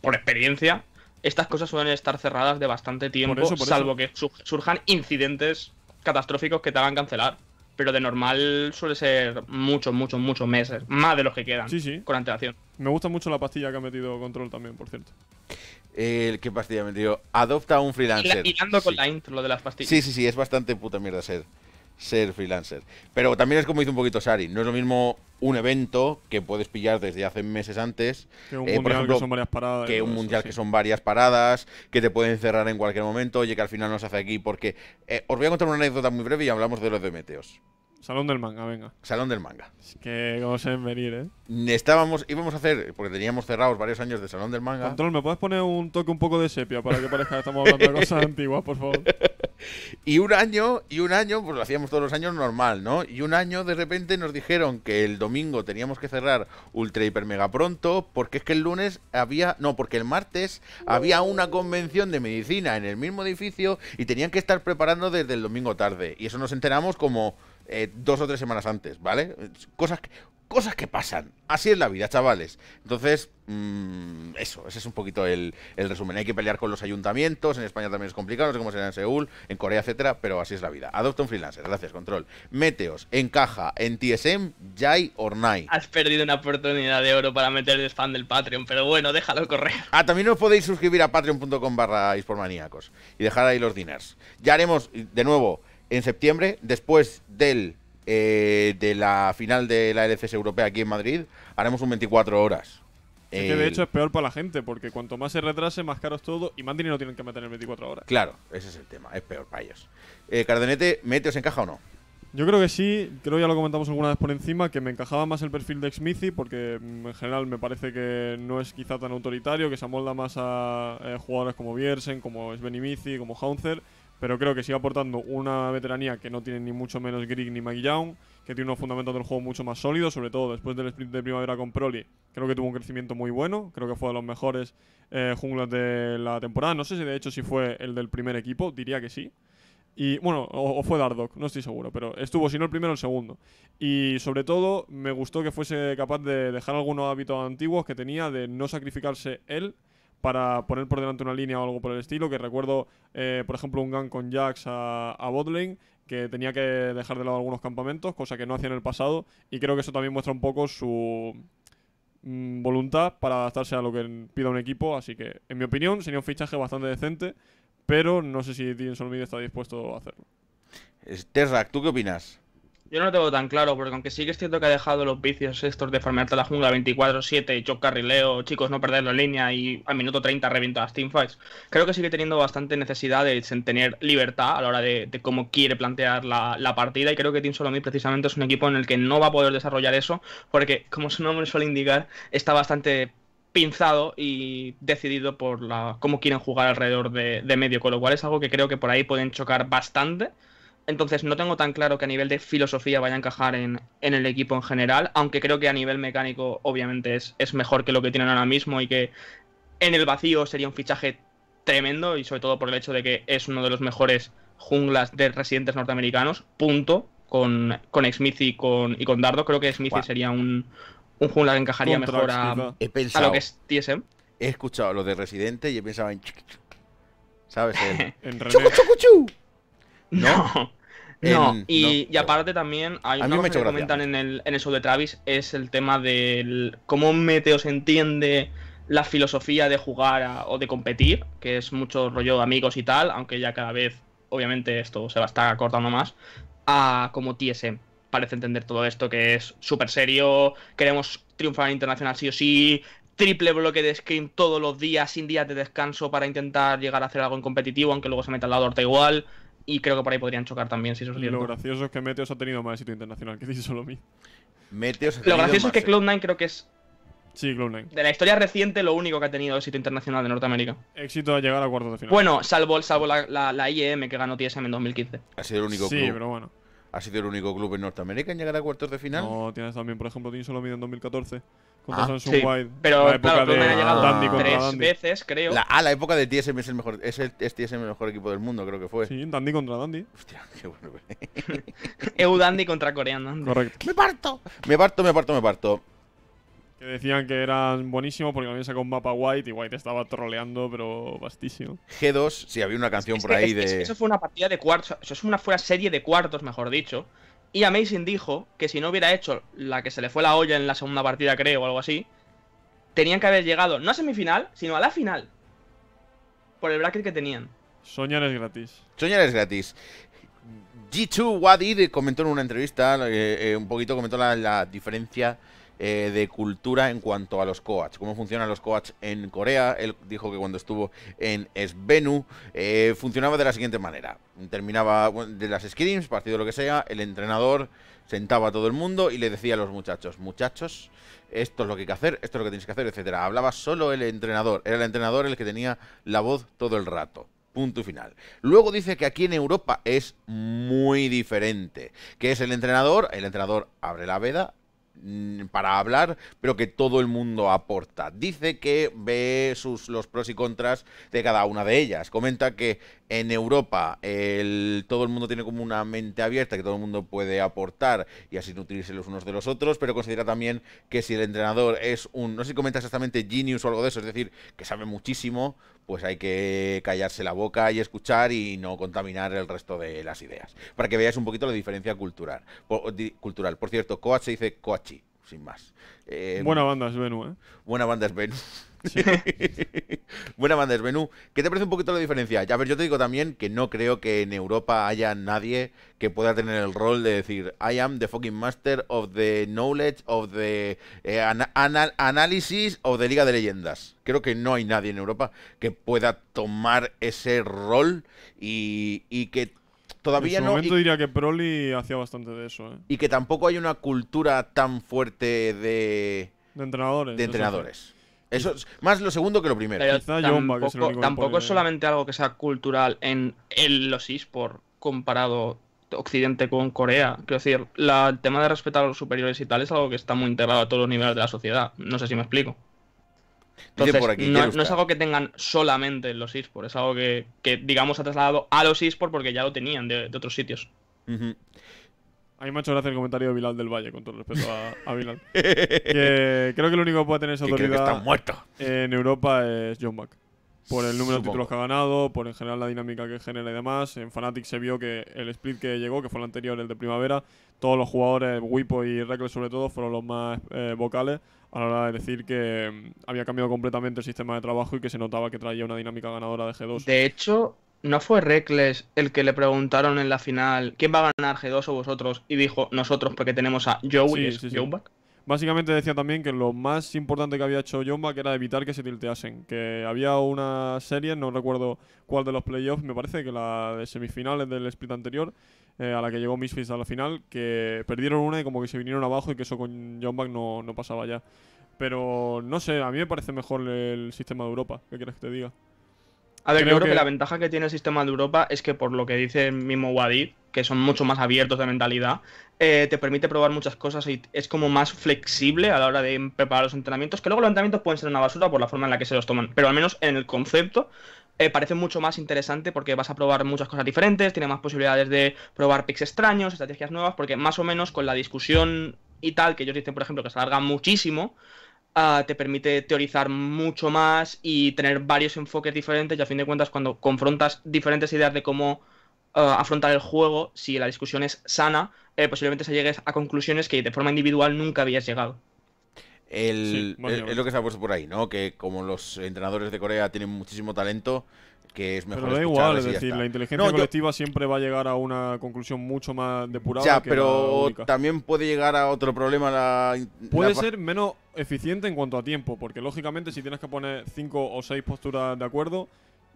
por experiencia, estas cosas suelen estar cerradas de bastante tiempo, salvo que surjan incidentes catastróficos que te hagan cancelar. Pero de normal suele ser muchos, muchos, muchos meses, más de los que quedan sí, sí. con antelación. Me gusta mucho la pastilla que ha metido Control también, por cierto. ¿Qué pastilla me dio? Adopta un freelancer. tirando con la intro de las pastillas. Sí, sí, sí, es bastante puta mierda ser, ser freelancer. Pero también es como dice un poquito Sari, no es lo mismo un evento que puedes pillar desde hace meses antes. Que un eh, mundial que son varias paradas. Que un mundial que son varias paradas, que te pueden cerrar en cualquier momento, y que al final no se hace aquí porque... Eh, os voy a contar una anécdota muy breve y hablamos de los de Salón del manga, venga. Salón del manga. Es que como se ven venir, ¿eh? Estábamos, íbamos a hacer, porque teníamos cerrados varios años de Salón del manga. Control, ¿me puedes poner un toque un poco de sepia para que parezca que estamos hablando de cosas [LAUGHS] antiguas, por favor? Y un año, y un año, pues lo hacíamos todos los años normal, ¿no? Y un año de repente nos dijeron que el domingo teníamos que cerrar ultra hiper mega pronto, porque es que el lunes había, no, porque el martes había una convención de medicina en el mismo edificio y tenían que estar preparando desde el domingo tarde. Y eso nos enteramos como eh, dos o tres semanas antes, ¿vale? Cosas que, cosas que pasan. Así es la vida, chavales. Entonces, mm, eso, ese es un poquito el, resumen. Hay que pelear con los ayuntamientos, en España también es complicado, no sé cómo será en Seúl, en Corea, etcétera, pero así es la vida. Adopta un freelancer, gracias, control. Meteos, encaja, en TSM, Jai or Nai. Has perdido una oportunidad de oro para meter el spam del Patreon, pero bueno, déjalo correr. [LAUGHS] Ah, también os podéis suscribir a patreon.com barra y dejar ahí los diners. Ya haremos, de nuevo, en septiembre, después del, eh, de la final de la LCS Europea aquí en Madrid, haremos un 24 horas. que de hecho es peor para la gente, porque cuanto más se retrase, más caro es todo y más dinero tienen que meter en 24 horas. Claro, ese es el tema, es peor para ellos. Eh, Cardenete, os encaja o no? Yo creo que sí, creo ya lo comentamos alguna vez por encima, que me encajaba más el perfil de Smithy, porque mm, en general me parece que no es quizá tan autoritario, que se amolda más a eh, jugadores como Biersen, como Svenimici, como Haunzer pero creo que sigue aportando una veteranía que no tiene ni mucho menos Grig ni Maggie que tiene unos fundamentos del juego mucho más sólidos, sobre todo después del sprint de primavera con Proli, creo que tuvo un crecimiento muy bueno, creo que fue de los mejores eh, junglas de la temporada, no sé si de hecho si fue el del primer equipo, diría que sí. Y bueno, o, fue Dardock, no estoy seguro, pero estuvo, si no el primero, el segundo. Y sobre todo, me gustó que fuese capaz de dejar algunos hábitos antiguos que tenía, de no sacrificarse él para poner por delante una línea o algo por el estilo, que recuerdo, eh, por ejemplo, un gang con Jax a, a que tenía que dejar de lado algunos campamentos, cosa que no hacía en el pasado, y creo que eso también muestra un poco su mm, voluntad para adaptarse a lo que pida un equipo, así que, en mi opinión, sería un fichaje bastante decente, pero no sé si Dean Solmide está dispuesto a hacerlo. Terrak, ¿tú qué opinas? Yo no lo tengo tan claro, porque aunque sí que es cierto que ha dejado los vicios estos de farmearte la jungla 24-7, yo carrileo, chicos, no perder la línea y al minuto 30 reviento las teamfights, creo que sigue teniendo bastante necesidad de tener libertad a la hora de, cómo quiere plantear la, partida y creo que Team Solomid precisamente es un equipo en el que no va a poder desarrollar eso, porque como su nombre suele indicar, está bastante pinzado y decidido por la, cómo quieren jugar alrededor de, de medio, con lo cual es algo que creo que por ahí pueden chocar bastante entonces no tengo tan claro que a nivel de filosofía vaya a encajar en, el equipo en general, aunque creo que a nivel mecánico obviamente es, mejor que lo que tienen ahora mismo y que en el vacío sería un fichaje tremendo y sobre todo por el hecho de que es uno de los mejores junglas de residentes norteamericanos, punto, con, con smith y con, y con Dardo. Creo que Smithy sería un, un jungla que encajaría mejor a, lo que es TSM. He escuchado lo de residente y he pensado en... ¿Sabes? [LAUGHS] No. [LAUGHS] no. Y, aparte también hay una cosa que comentan en el, en show de Travis, es el tema del cómo Meteos entiende la filosofía de jugar o de competir, que es mucho rollo de amigos y tal, aunque ya cada vez, obviamente, esto se va a estar acortando más, a como TSM. Parece entender todo esto que es súper serio, queremos triunfar en internacional sí o sí, triple bloque de screen todos los días, sin días de descanso para intentar llegar a hacer algo en competitivo, aunque luego se meta al lado Horta igual y creo que por ahí podrían chocar también si eso es Lo gracioso es que Meteos ha tenido más éxito internacional que dice solo Meteos Lo gracioso es que Cloud9 creo que es Sí, Cloud9. De la historia reciente, lo único que ha tenido éxito internacional de Norteamérica. Éxito a llegar a cuartos de final. Bueno, salvo, la, la, IEM que ganó TSM en 2015. Ha sido el único club. pero bueno. Ha sido el único club en Norteamérica en llegar a cuartos de final. No, tienes también, por ejemplo, Team en 2014. Ah, pero la época de tres veces, creo. La, ah, la época de TSM es el mejor. Es, el mejor equipo del mundo, creo que fue. Sí, Dandy contra Dandy. Hostia, [LAUGHS] qué bueno. [LAUGHS] EU Dandy contra Coreano Correcto. ¡Me parto! Me parto, me parto, me parto. Que decían que eran buenísimos porque habían sacado un mapa White y White estaba troleando, pero bastísimo. G2, sí, había una canción por ahí de. eso fue una partida de cuartos. Eso es una, fuera serie de cuartos, mejor dicho y Amazing dijo que si no hubiera hecho la que se le fue la olla en la segunda partida, creo, o algo así, tenían que haber llegado no a semifinal, sino a la final. Por el bracket que tenían. Soñar es gratis. Soñar es gratis. G2 Wadid comentó en una entrevista, eh, eh, un poquito comentó la, la diferencia eh, de cultura en cuanto a los coaches cómo funcionan los coaches en Corea. Él dijo que cuando estuvo en Svenu eh, funcionaba de la siguiente manera. Terminaba de las scrims, partido lo que sea, el entrenador sentaba a todo el mundo y le decía a los muchachos, muchachos, esto es lo que hay que hacer, esto es lo que tienes que hacer, etcétera. Hablaba solo el entrenador, era el entrenador el que tenía la voz todo el rato. Punto final. Luego dice que aquí en Europa es muy diferente, que es el entrenador, el entrenador abre la veda, Mm, para hablar, pero que todo el mundo aporta. Dice que ve sus, los pros y contras de cada una de ellas. Comenta que en Europa el, todo el mundo tiene como una mente abierta que todo el mundo puede aportar y así nutrirse los unos de los otros, pero considera también que si el entrenador es un, no sé si comenta exactamente genius o algo de eso, es decir, que sabe muchísimo, pues hay que callarse la boca y escuchar y no contaminar el resto de las ideas. Para que veáis un poquito la diferencia cultural. cultural. Por cierto, coach se dice coachi sin más. Em, buena banda es ¿eh? Buena banda es [LAUGHS] buena banda es Venú. ¿Qué te parece un poquito la diferencia? a ver, yo te digo también que no creo que en Europa haya nadie que pueda tener el rol de decir I am the fucking master of the knowledge of the eh, analysis of the Liga de Leyendas. Creo que no hay nadie en Europa que pueda tomar ese rol y, y que Todavía no. momento diría que Proli hacía bastante de eso. ¿eh? Y que tampoco hay una cultura tan fuerte de. De entrenadores. De entrenadores. Eso más lo segundo que lo primero. tampoco, es solamente algo que sea cultural en, los eSports comparado Occidente con Corea. Quiero decir, la, el tema de respetar a los superiores y tal es algo que está muy integrado a todos los niveles de la sociedad. No sé si me explico no, es algo que tengan solamente en los eSports, es algo que, digamos, ha trasladado a los eSports porque ya lo tenían de, otros sitios. Hay A mí me ha hecho gracia el comentario de Vilal del Valle, con todo respeto a, Vilal. [LAUGHS] que creo que lo único que puede tener esa autoridad en Europa es John Por el número de títulos que ha ganado, por en general la dinámica que genera y demás. En Fnatic se vio que el split que llegó, que fue el anterior, el de primavera, todos los jugadores, Wipo y Reckless sobre todo, fueron los más eh, vocales a la hora de decir que mm, había cambiado completamente el sistema de trabajo y que se notaba que traía una dinámica ganadora de G2. De hecho, ¿no fue Reckless el que le preguntaron en la final quién va a ganar G2 o vosotros? Y dijo nosotros porque tenemos a Joe y Joe Back. Básicamente decía también que lo más importante que había hecho Jomba era evitar que se tilteasen. Que había una serie, no recuerdo cuál de los playoffs, me parece que la de semifinales del split anterior, eh, a la que llegó Misfits a la final, que perdieron una y como que se vinieron abajo y que eso con Jomba no, no pasaba ya. Pero no sé, a mí me parece mejor el sistema de Europa, ¿qué quieres que te diga? A ver, creo yo creo que... la ventaja que tiene el sistema de Europa es que, por lo que dice el mismo Wadid, que son mucho más abiertos de mentalidad, eh, te permite probar muchas cosas y es como más flexible a la hora de preparar los entrenamientos, que luego los entrenamientos pueden ser una basura por la forma en la que se los toman, pero al menos en el concepto eh, parece mucho más interesante porque vas a probar muchas cosas diferentes, tiene más posibilidades de probar picks extraños, estrategias nuevas, porque más o menos con la discusión y tal, que ellos dicen, por ejemplo, que se alarga muchísimo, Ah, te permite teorizar mucho más y tener varios enfoques diferentes y a fin de cuentas cuando confrontas diferentes ideas de cómo ah, afrontar el juego, si la discusión es sana, eh, posiblemente se llegues a conclusiones que de forma individual nunca habías llegado es lo que se ha puesto por ahí, ¿no? Que como los entrenadores de Corea tienen muchísimo talento, que es mejor. Pero da igual, es decir, la inteligencia colectiva siempre va a llegar a una conclusión mucho más depurada. pero también puede llegar a otro problema. La, puede ser menos eficiente en cuanto a tiempo, porque lógicamente si tienes que poner cinco o seis posturas de acuerdo,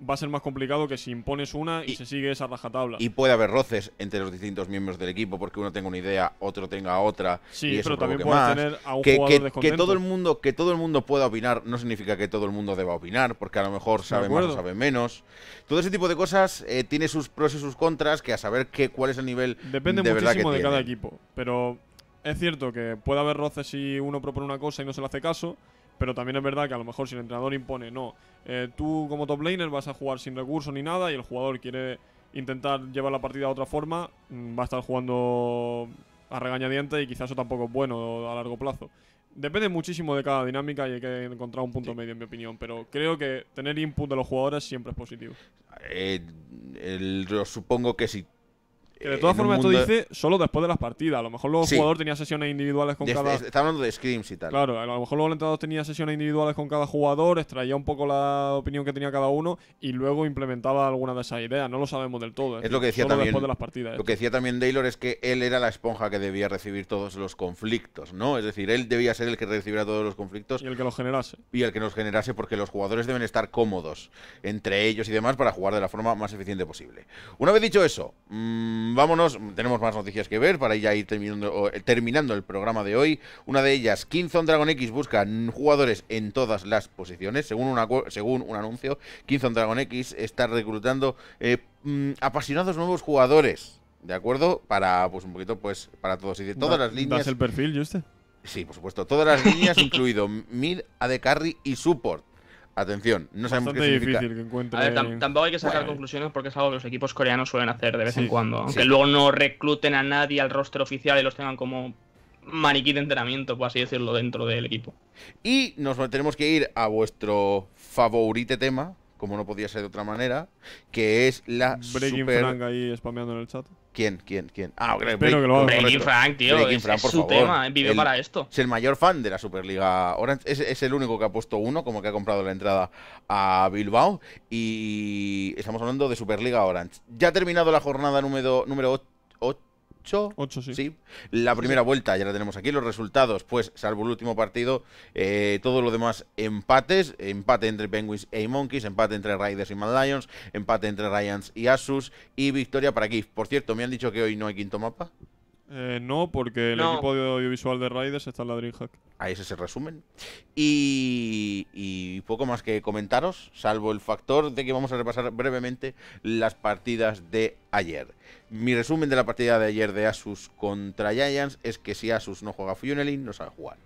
va a ser más complicado que si impones una y, se sigue esa rajatabla. Y puede haber roces entre los distintos miembros del equipo porque uno tenga una idea, otro tenga otra. Sí, eso pero también puede tener a un que, jugador que, que, todo el mundo Que todo el mundo pueda opinar no significa que todo el mundo deba opinar, porque a lo mejor sabe más o sabe menos. Todo ese tipo de cosas eh, tiene sus pros y sus contras, que a saber que, cuál es el nivel. Depende de verdad muchísimo de cada equipo, pero es cierto que puede haber roces si uno propone una cosa y no se le hace caso. Pero también es verdad que a lo mejor si el entrenador impone, no, eh, tú como top laner vas a jugar sin recurso ni nada y el jugador quiere intentar llevar la partida de otra forma, mm, va a estar jugando a regañadiente y quizás eso tampoco es bueno a largo plazo. Depende muchísimo de cada dinámica y hay que encontrar un punto medio, en mi opinión. Pero creo que tener input de los jugadores siempre es positivo. Eh, supongo que si de eh, todas formas, esto dice solo después de las partidas. A lo mejor luego el jugador tenía sesiones individuales con este, cada. Está hablando de scrims y tal. Claro, a lo mejor luego el entrenador tenía sesiones individuales con cada jugador, extraía un poco la opinión que tenía cada uno y luego implementaba alguna de esas ideas. No lo sabemos del todo. Es, lo que decía también. Después de las partidas. Lo que decía también Taylor es que él era la esponja que debía recibir todos los conflictos, ¿no? Es decir, él debía ser el que recibiera todos los conflictos. Y el que los generase. Y el que los generase porque los jugadores deben estar cómodos entre ellos y demás para jugar de la forma más eficiente posible. Una vez dicho eso, mmm, vámonos, tenemos más noticias que ver para ya ir terminando, eh, terminando el programa de hoy. Una de ellas, Kingzone Dragon X busca jugadores en todas las posiciones. Según, según un anuncio, Kingzone Dragon X está reclutando eh, mm, apasionados nuevos jugadores. ¿De acuerdo? Para, pues, un poquito, pues, para todos. Y de todas las líneas... el perfil, Juste? Sí, por supuesto. Todas las líneas, [LAUGHS] incluido mid, AD Carry y Support. Atención, no sabemos qué significa. difícil que tampoco hay que sacar conclusiones porque es algo que los equipos coreanos suelen hacer de vez en cuando. Aunque luego no recluten a nadie al roster oficial y los tengan como maniquí de entrenamiento, por así decirlo, dentro del equipo. Y nos tenemos que ir a vuestro favorito tema, como no podía ser de otra manera, que es la mm, Breaking Frank ahí spameando en el chat. ¿Quién? ¿Quién? ¿Quién? Ah, creo que lo Breaking Frank, tío. Breaking Frank, por es su tema, eh, vive para esto. Es el mayor fan de la Superliga Orange. Es, es, el único que ha puesto uno, como que ha comprado la entrada a Bilbao. Y estamos hablando de Superliga Orange. Ya ha terminado la jornada número, número 8 ocho sí. sí. La primera vuelta ya la tenemos aquí. Los resultados, pues, salvo el último partido, eh, todo lo demás empates. Empate entre Penguins y e Monkeys, empate entre Raiders y Mad Lions, empate entre Ryans y Asus y victoria para GIF, Por cierto, me han dicho que hoy no hay quinto mapa. Eh, no, porque el equipo audiovisual de Raiders está en la DreamHack. Ahí es ese resumen. Y, poco más que comentaros, salvo el factor de que vamos a repasar brevemente las partidas de ayer. Mi resumen de la partida de ayer de Asus contra Giants es que si Asus no juega Funeling, no sabe jugar.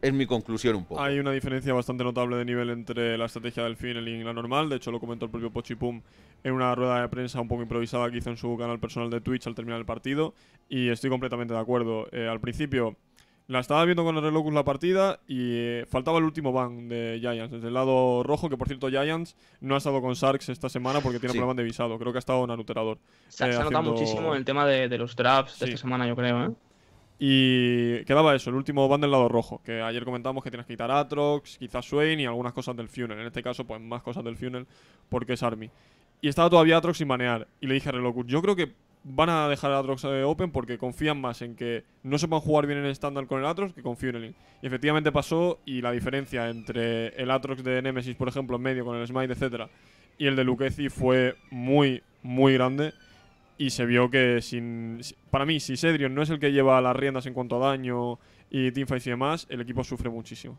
Es mi conclusión un poco. Hay una diferencia bastante notable de nivel entre la estrategia del Funeling y la normal. De hecho, lo comentó el propio Pochipum en una rueda de prensa un poco improvisada que hizo en su canal personal de Twitch al terminar el partido y estoy completamente de acuerdo. Eh, al principio la estaba viendo con el reloj la partida y eh, faltaba el último ban de Giants, desde el lado rojo, que por cierto Giants no ha estado con Sarks esta semana porque tiene sí. problemas de visado, creo que ha estado en anuterador. Se, se ha eh, notado muchísimo en el tema de, los drafts de esta semana, yo creo, Y quedaba eso, el último van del lado rojo, que ayer comentamos que tienes que quitar Atrox, quizás Swain y algunas cosas del Funnel. En este caso, pues más cosas del Funnel porque es Army. Y estaba todavía Atrox sin banear. Y le dije a Relocus, yo creo que van a dejar a Atrox eh, open porque confían más en que no se sepan jugar bien en el estándar con el Atrox que con en Y efectivamente pasó y la diferencia entre el Atrox de Nemesis, por ejemplo, en medio con el Smite, etcétera, y el de Luquezi fue muy, muy grande. Y se vio que sin. Para mí, si Sedrion no es el que lleva las riendas en cuanto a daño y teamfights y demás, el equipo sufre muchísimo.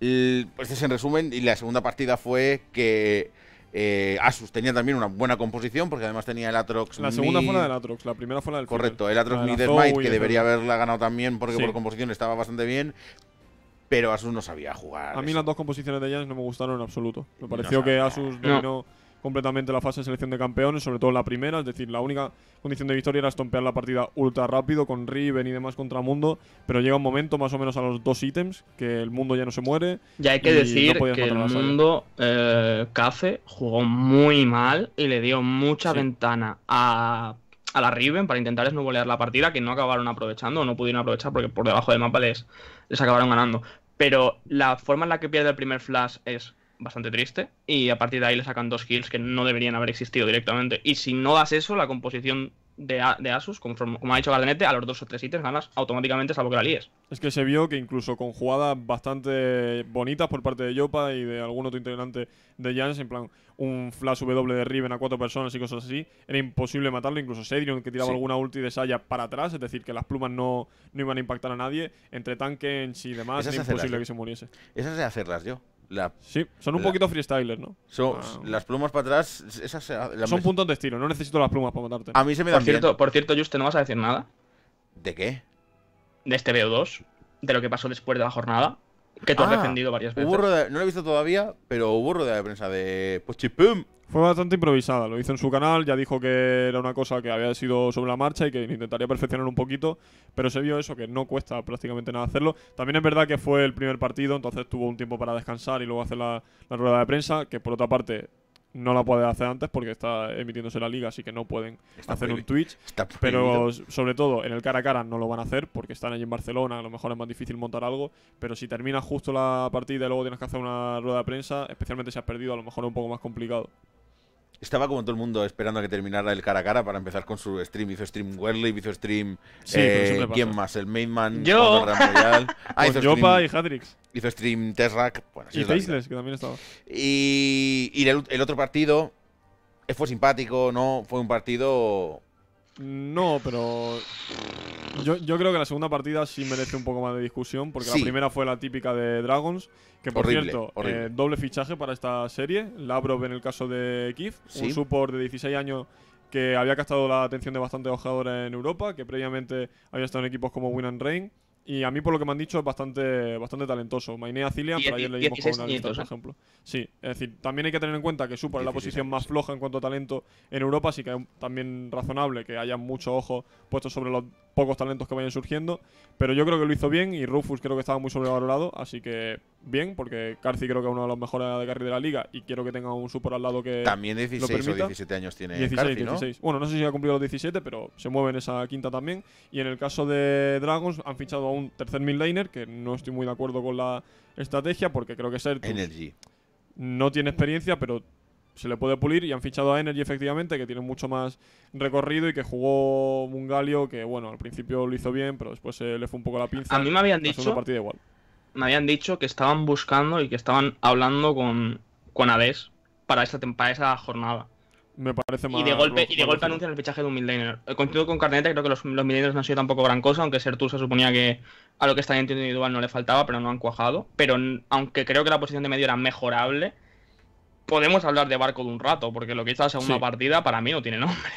Este es en resumen, y la segunda partida fue que eh, Asus tenía también una buena composición porque además tenía el Atrox. La segunda fue la del Atrox, la primera fue la del Correcto, el Atrox Mid Smite que debería haberla ganado también porque por composición estaba bastante bien. Pero Asus no sabía jugar. A mí las dos composiciones de ellas no me gustaron en absoluto. Me pareció que Asus no completamente la fase de selección de campeones, sobre todo la primera, es decir, la única condición de victoria era estompear la partida ultra rápido con Riven y demás contra Mundo, pero llega un momento más o menos a los dos ítems, que el Mundo ya no se muere. Ya hay que decir que el Mundo, eh, jugó muy mal y le dio mucha ventana a, a, la Riven para intentar esnubolear la partida, que no acabaron aprovechando o no pudieron aprovechar porque por debajo del mapa les, les acabaron ganando. Pero la forma en la que pierde el primer flash es bastante triste. Y a partir de ahí le sacan dos kills que no deberían haber existido directamente. Y si no das eso, la composición de, Asus, como, como, ha dicho Gardenete, a los dos o tres ítems ganas automáticamente, salvo que la líes. Es que se vio que incluso con jugadas bastante bonitas por parte de Yopa y de algún otro integrante de Jans, en plan un flash W de Riven a cuatro personas y cosas así, era imposible matarlo. Incluso Sedrion, que tiraba alguna ulti de Saya para atrás, es decir, que las plumas no, no iban a impactar a nadie. Entre tanques y demás, era imposible que se muriese. Esas de hacerlas yo sí, son un poquito freestyler, ¿no? Son, ah, Las plumas para atrás. Esas, son puntos de estilo, no necesito las plumas para matarte. A mí se me da por cierto, por cierto, Juste, ¿no vas a decir nada? ¿De qué? De este BO2, de lo que pasó después de la jornada. Que tú has ah, defendido varias veces. no lo he visto todavía, pero hubo rueda de prensa de pues chipum. Fue bastante improvisada, lo hizo en su canal, ya dijo que era una cosa que había sido sobre la marcha y que intentaría perfeccionar un poquito, pero se vio eso, que no cuesta prácticamente nada hacerlo. También es verdad que fue el primer partido, entonces tuvo un tiempo para descansar y luego hacer la, rueda de prensa, que por otra parte no la puede hacer antes porque está emitiéndose la liga, así que no pueden hacer un Twitch. pero sobre todo en el cara a cara no lo van a hacer porque están allí en Barcelona, a lo mejor es más difícil montar algo, pero si terminas justo la partida y luego tienes que hacer una rueda de prensa, especialmente si has perdido, a lo mejor es un poco más complicado estaba como todo el mundo esperando a que terminara el cara a cara para empezar con su stream. Hizo stream Werley, hizo stream. Sí, eh, ¿Quién más? El Mainman. Yo. Royal. [LAUGHS] Ah, hizo y Hadrix. Hizo stream Tesrack. Bueno, y Faceless, que también estaba. Y, y el, otro partido eh, fue simpático, ¿no? Fue un partido no, pero yo, creo que la segunda partida sí merece un poco más de discusión, porque la primera fue la típica de Dragons, que por cierto, eh, doble fichaje para esta serie, Lavrov en el caso de Keith un support de 16 años que había captado la atención de bastantes jugadores en Europa, que previamente había estado en equipos como Win and Rain, y a mí, por lo que me han dicho, es bastante, bastante talentoso. Mainea Cillian, pero ayer leímos con una lista, por ¿eh? ejemplo. Sí, es decir, también hay que tener en cuenta que Super es la posición más floja en cuanto a talento en Europa, así que es también razonable que haya mucho ojo puesto sobre los pocos talentos que vayan surgiendo. Pero yo creo que lo hizo bien y Rufus creo que estaba muy sobrevalorado, así que bien, porque Carci creo que es uno de los mejores de carril de la liga y quiero que tenga un super al lado que. También 16 o 17 años tiene ¿no? Bueno, no sé si ha cumplido los 17, pero se mueve en esa quinta también. Y en el caso de Dragons, han fichado a un tercer midlaner, que no estoy muy de acuerdo con la estrategia, porque creo que ser Energy. No tiene experiencia, pero se le puede pulir y han fichado a Energy efectivamente, que tiene mucho más recorrido y que jugó Mungalio, que bueno, al principio lo hizo bien, pero después se le fue un poco la pinza. A mí me habían dicho partida igual me habían dicho que estaban buscando y que estaban hablando con, con para para esa jornada. Me parece mal. Y de golpe, y de golpe anuncian el fichaje de un midlaner. Eh, Continuo con Carneta, creo que los, los midlaners no han sido tampoco gran cosa, aunque Sertur se suponía que a lo que está en individual no le faltaba, pero no han cuajado. Pero aunque creo que la posición de medio era mejorable, podemos hablar de barco de un rato, porque lo que hizo la segunda partida para mí no tiene nombre.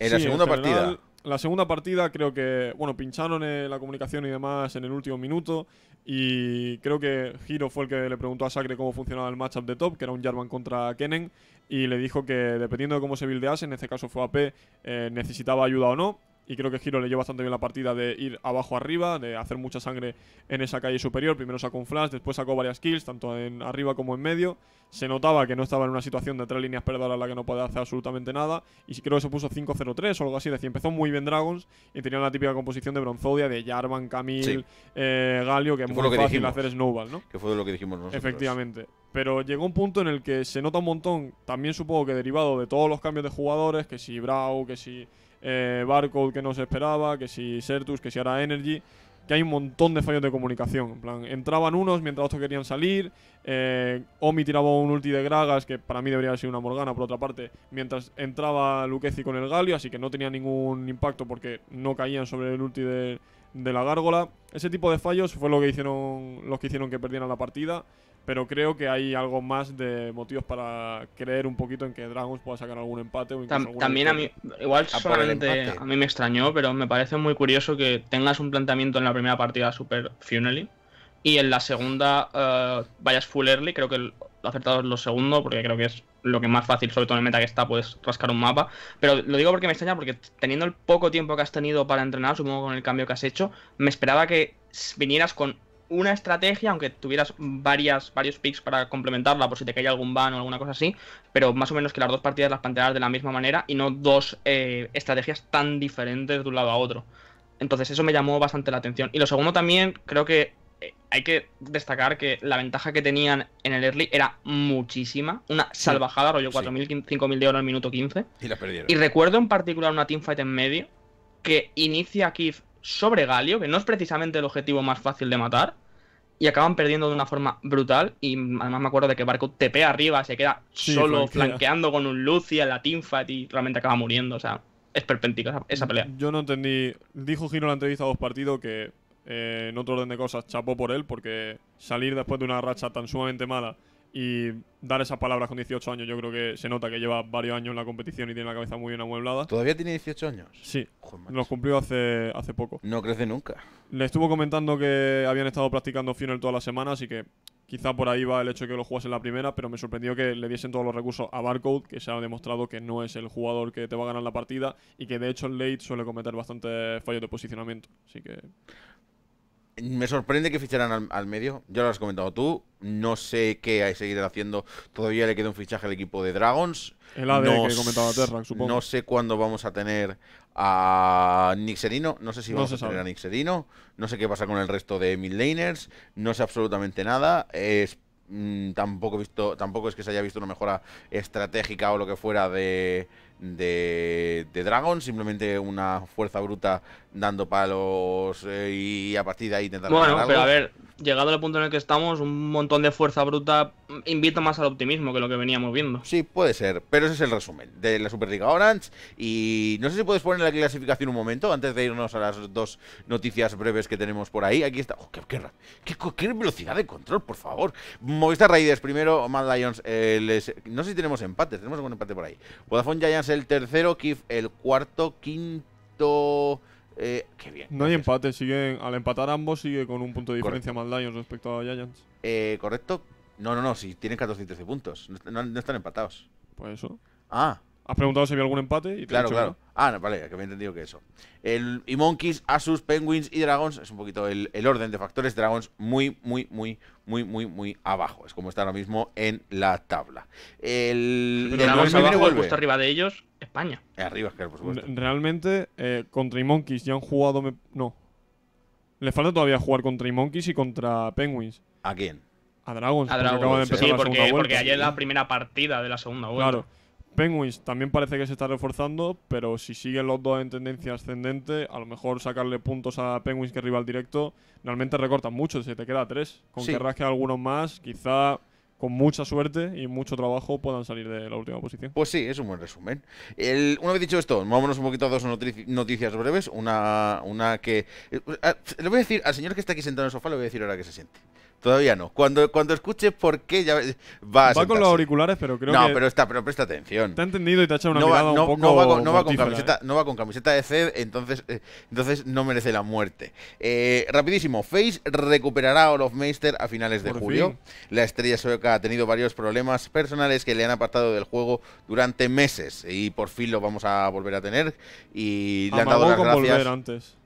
En la segunda partida la segunda partida creo que, bueno, pincharon en eh, la comunicación y demás en el último minuto y creo que Hiro fue el que le preguntó a Sacre cómo funcionaba el matchup de top, que era un Jarvan contra Kennen, y le dijo que dependiendo de cómo se buildease, en este caso fue AP, eh, necesitaba ayuda o no, y creo que Giro le lleva bastante bien la partida de ir abajo arriba, de hacer mucha sangre en esa calle superior. Primero sacó un flash, después sacó varias kills, tanto en arriba como en medio. Se notaba que no estaba en una situación de tres líneas perdidas, la que no podía hacer absolutamente nada. Y creo que se puso 5-0-3 o algo así. Decía, empezó muy bien Dragons y tenía la típica composición de Bronzodia, de Jarvan, Camille, eh, Galio, que es muy fácil hacer Snowball, ¿no? Que fue lo que dijimos nosotros. Efectivamente. Pero llegó un punto en el que se nota un montón, también supongo que derivado de todos los cambios de jugadores, que si Brau, que si eh, barcode que no se esperaba, que si Certus, que si ahora Energy, que hay un montón de fallos de comunicación. En plan, entraban unos mientras otros querían salir, eh, Omi tiraba un ulti de Gragas, que para mí debería ser una Morgana, por otra parte, mientras entraba Luquezi con el Galio, así que no tenía ningún impacto porque no caían sobre el ulti de, de la gárgola. Ese tipo de fallos fue lo que hicieron los que hicieron que perdieran la partida pero creo que hay algo más de motivos para creer un poquito en que Dragons pueda sacar algún empate. O también a mí, igual ah, solamente a mí me extrañó, pero me parece muy curioso que tengas un planteamiento en la primera partida super Funeral y en la segunda eh, vayas full early. Creo que lo acertado es lo segundo, porque creo que es lo que más fácil, sobre todo en el meta que está, puedes rascar un mapa. Pero lo digo porque me extraña, porque teniendo el poco tiempo que has tenido para entrenar, supongo con el cambio que has hecho, me esperaba que vinieras con una estrategia, aunque tuvieras varias, varios picks para complementarla por si te cae algún ban o alguna cosa así, pero más o menos que las dos partidas las plantearas de la misma manera y no dos eh, estrategias tan diferentes de un lado a otro. Entonces eso me llamó bastante la atención. Y lo segundo también, creo que eh, hay que destacar que la ventaja que tenían en el early era muchísima, una salvajada, rollo 4.000, 5.000 de oro al minuto 15. Y la perdieron. Y recuerdo en particular una teamfight en medio que inicia Kif sobre Galio, que no es precisamente el objetivo más fácil de matar, y acaban perdiendo de una forma brutal. Y además me acuerdo de que Barco tepea arriba, se queda solo flanqueando con un Lucia, la teamfight y realmente acaba muriendo. O sea, es perpendicular esa, pelea. Yo no entendí. Dijo Giro en la entrevista a dos partidos que eh, en otro orden de cosas chapó por él, porque salir después de una racha tan sumamente mala y dar esas palabras con 18 años, yo creo que se nota que lleva varios años en la competición y tiene la cabeza muy bien amueblada. ¿Todavía tiene 18 años? Sí. nos los cumplió hace, hace poco. No crece nunca. Le estuvo comentando que habían estado practicando final toda la semana, así que quizá por ahí va el hecho de que lo jugase en la primera, pero me sorprendió que le diesen todos los recursos a Barcode, que se ha demostrado que no es el jugador que te va a ganar la partida y que de hecho en late suele cometer bastantes fallos de posicionamiento. Así que me sorprende que ficharan al, medio. Ya lo has comentado tú. No sé qué hay seguir haciendo. Todavía le queda un fichaje al equipo de Dragons. El AD no comentado a Terra, supongo. No sé cuándo vamos a tener a Nixerino. No sé si vamos a tener a Nixerino. No sé qué pasa con el resto de midlaners. No sé absolutamente nada. Es, mm, tampoco, visto, tampoco es que se haya visto una mejora estratégica o lo que fuera de de, de Dragon, simplemente una fuerza bruta dando palos eh, y a partir de ahí intentando Bueno, pero a ver, llegado al punto en el que estamos, un montón de fuerza bruta invita más al optimismo que lo que veníamos viendo. Sí, puede ser, pero ese es el resumen de la Superliga Orange. Y no sé si puedes poner la clasificación un momento antes de irnos a las dos noticias breves que tenemos por ahí. Aquí está. Oh, qué, velocidad de control, por favor! Movistar Raiders primero, Mad Lions. Eh, no sé si tenemos empates. tenemos algún empate por ahí. Vodafone Giants el tercero, Kif el cuarto, quinto. Eh, bien. No hay empate, siguen, al empatar ambos sigue con un punto de diferencia más Lions respecto a Giants. Eh, correcto. No, no, no, si tienen 14 y puntos. No, están empatados. por pues eso. Ah, Has preguntado si había algún empate y Claro, claro. Ah, vale, que me he entendido que eso. El, y Asus, Penguins y Dragons es un poquito el, orden de factores. Dragons muy, muy, muy, muy, muy, muy abajo. Es como está ahora mismo en la tabla. El, Dragons abajo, puesto arriba de ellos, España. Arriba, claro, por supuesto. Realmente, eh, contra y Monkeys ya han jugado. No. Le falta todavía jugar contra imonkeys y contra Penguins. ¿A quién? A Dragons, a Dragons. sí, porque, ayer es la primera partida de la segunda vuelta. Claro. Penguins también parece que se está reforzando, pero si siguen los dos en tendencia ascendente, a lo mejor sacarle puntos a Penguins que rival directo, realmente recortan mucho, se te queda tres. Con que rasque algunos más, quizá con mucha suerte y mucho trabajo puedan salir de la última posición. Pues sí, es un buen resumen. El, una vez dicho esto, vámonos un poquito a dos noticias breves. Una, una que... Eh, le voy a decir al señor que está aquí sentado en el sofá, le voy a decir ahora que se siente. Todavía no. Cuando, cuando escuches por qué ya va con los auriculares, pero creo que... No, pero, está, pero presta atención. Te entendido y te ha una no no, va con, camiseta, de Zed, entonces, eh, entonces no merece la muerte. Eh, rapidísimo, Face recuperará a Olof a finales de julio. La estrella sueca ha tenido varios problemas personales que le han apartado del juego durante meses y por fin lo vamos a volver a tener y le han dado las gracias. antes.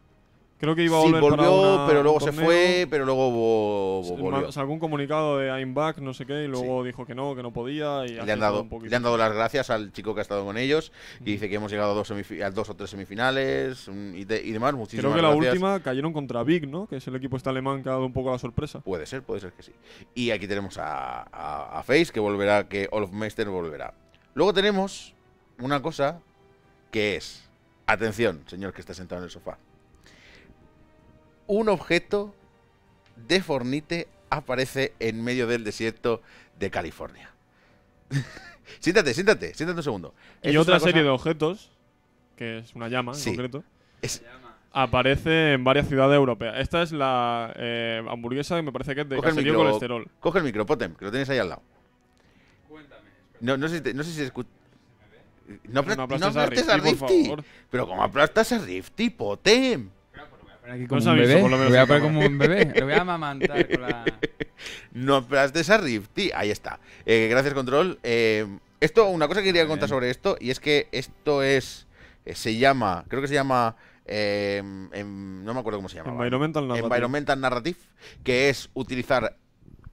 Creo que iba a volver. Sí, volvió, pero luego se fue, pero luego volvió. O algún comunicado de I'm no sé qué, y luego dijo que no, que no podía. le, han dado, le han dado las gracias al chico que ha estado con ellos y dice que hemos llegado a dos, o tres semifinales mm, y, demás. Muchísimas Creo que la última cayeron contra Big, ¿no? Que es el equipo este alemán que ha dado un poco la sorpresa. Puede ser, puede ser que sí. Y aquí tenemos a, a, Face, que volverá, que Olaf Meister volverá. Luego tenemos una cosa que es. Atención, señor que está sentado en el sofá un objeto de Fornite aparece en medio del desierto de California. [LAUGHS] siéntate, siéntate, siéntate un segundo. Y otra serie de objetos, que es una llama en concreto, llama. aparece en varias ciudades europeas. Esta es la eh, hamburguesa que me parece que es de coge colesterol. Coge el micro, Potem, que lo tienes ahí al lado. Cuéntame. No, no, sé, si se no No, no aplastes, Rifty, Pero como aplastas a Rifty, Potem aquí como un bebé. lo voy a poner como un bebé. [LAUGHS] Lo voy a amamantar con la... [LAUGHS] No, pero has de esa Rift, Ahí está. Eh, gracias, Control. Eh, esto, una cosa que quería contar sobre esto, y es que esto es... Eh, se llama... Creo que se llama... no me acuerdo cómo se llama. Environmental Narrative. Environmental Narrative, que es utilizar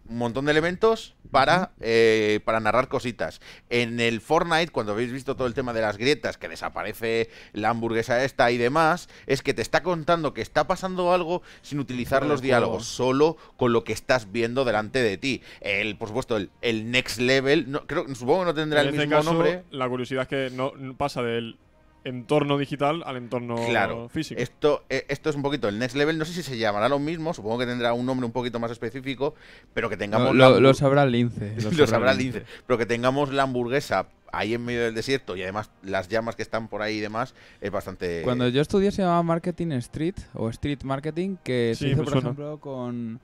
un montón de elementos para, eh, para narrar cositas. En el Fortnite, cuando habéis visto todo el tema de las grietas, que desaparece la hamburguesa esta y demás, es que te está contando que está pasando algo sin utilizar los diálogos, solo con lo que estás viendo delante de ti. El, por supuesto, el, next level, no, creo, supongo que no tendrá el este mismo nombre. La curiosidad es que no, no pasa del entorno digital al entorno claro. físico. Esto, e, esto es un poquito el next level. No sé si se llamará lo mismo, supongo que tendrá un nombre un poquito más específico, pero que tengamos. lo, sabrá el lince. Lo, [LAUGHS] sabrá el lince. Pero que tengamos la hamburguesa ahí en medio del desierto y además las llamas que están por ahí y demás es bastante. Cuando yo estudié se llamaba Marketing Street o Street Marketing, que se hizo, por ejemplo, con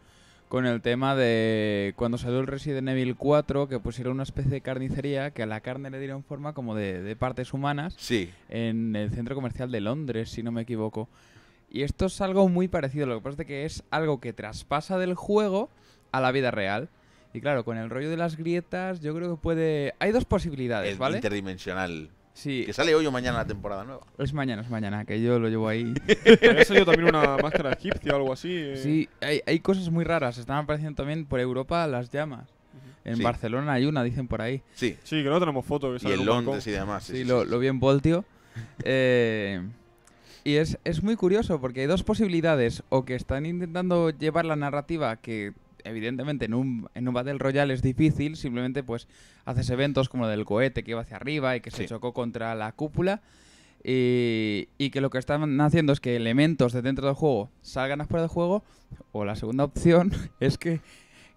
con el tema de cuando salió el Resident Evil 4, que pusieron una especie de carnicería que a la carne le dieron forma como de, partes humanas en el centro comercial de Londres, si no me equivoco. Y esto es algo muy parecido, lo que pasa es que es algo que traspasa del juego a la vida real. Y claro, con el rollo de las grietas, yo creo que puede. Hay dos posibilidades, es ¿vale? Interdimensional. Que sale hoy o mañana la temporada nueva. Es mañana, es mañana, que yo lo llevo ahí. ha [LAUGHS] salido también una máscara egipcia o algo así. Eh. Sí, hay, cosas muy raras. Están apareciendo también por Europa las llamas. En Barcelona hay una, dicen por ahí. Sí. Sí, que no tenemos fotos. Y en Londres y demás. Sí, lo, lo, vi en Voltio. [LAUGHS] Eh, y es, es muy curioso porque hay dos posibilidades. O que están intentando llevar la narrativa que evidentemente en un, en un Battle Royale es difícil, simplemente pues haces eventos como del cohete que iba hacia arriba y que se chocó contra la cúpula. Y, que lo que están haciendo es que elementos de dentro del juego salgan afuera del juego. O la segunda opción [LAUGHS] es que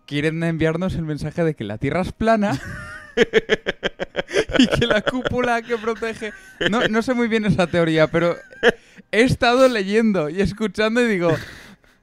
quieren enviarnos el mensaje de que la Tierra es plana. [LAUGHS] y que la cúpula que protege... No, no sé muy bien esa teoría, pero he estado leyendo y escuchando y digo,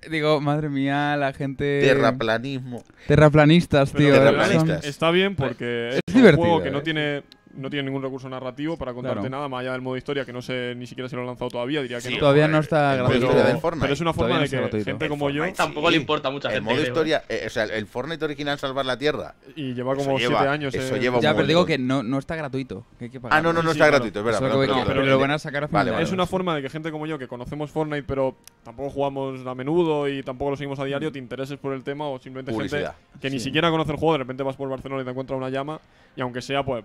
Digo, madre mía, la gente. Terraplanismo. Terraplanistas, tío. Terraplanistas. Está bien porque es, es un juego que eh. no tiene no tiene ningún recurso narrativo para contarte nada más allá del modo historia, que no sé ni siquiera se lo han lanzado todavía, diría que Todavía no está gratuito. Pero, es una forma de que gente como yo... Tampoco le importa a mucha gente. El modo ¿eh? historia, eh, o sea, el Fortnite original Salvar la Tierra. Y lleva como siete años. Eso eh. lleva ya, pero digo que no, no está gratuito. Ah, no, no, no está gratuito, es verdad. lo van a sacar a Es una forma de que gente como yo, que conocemos Fortnite, pero tampoco jugamos a menudo y tampoco lo seguimos a diario, te intereses por el tema o simplemente gente que ni siquiera conoce el juego, de repente vas por Barcelona y te encuentras una llama y aunque sea, pues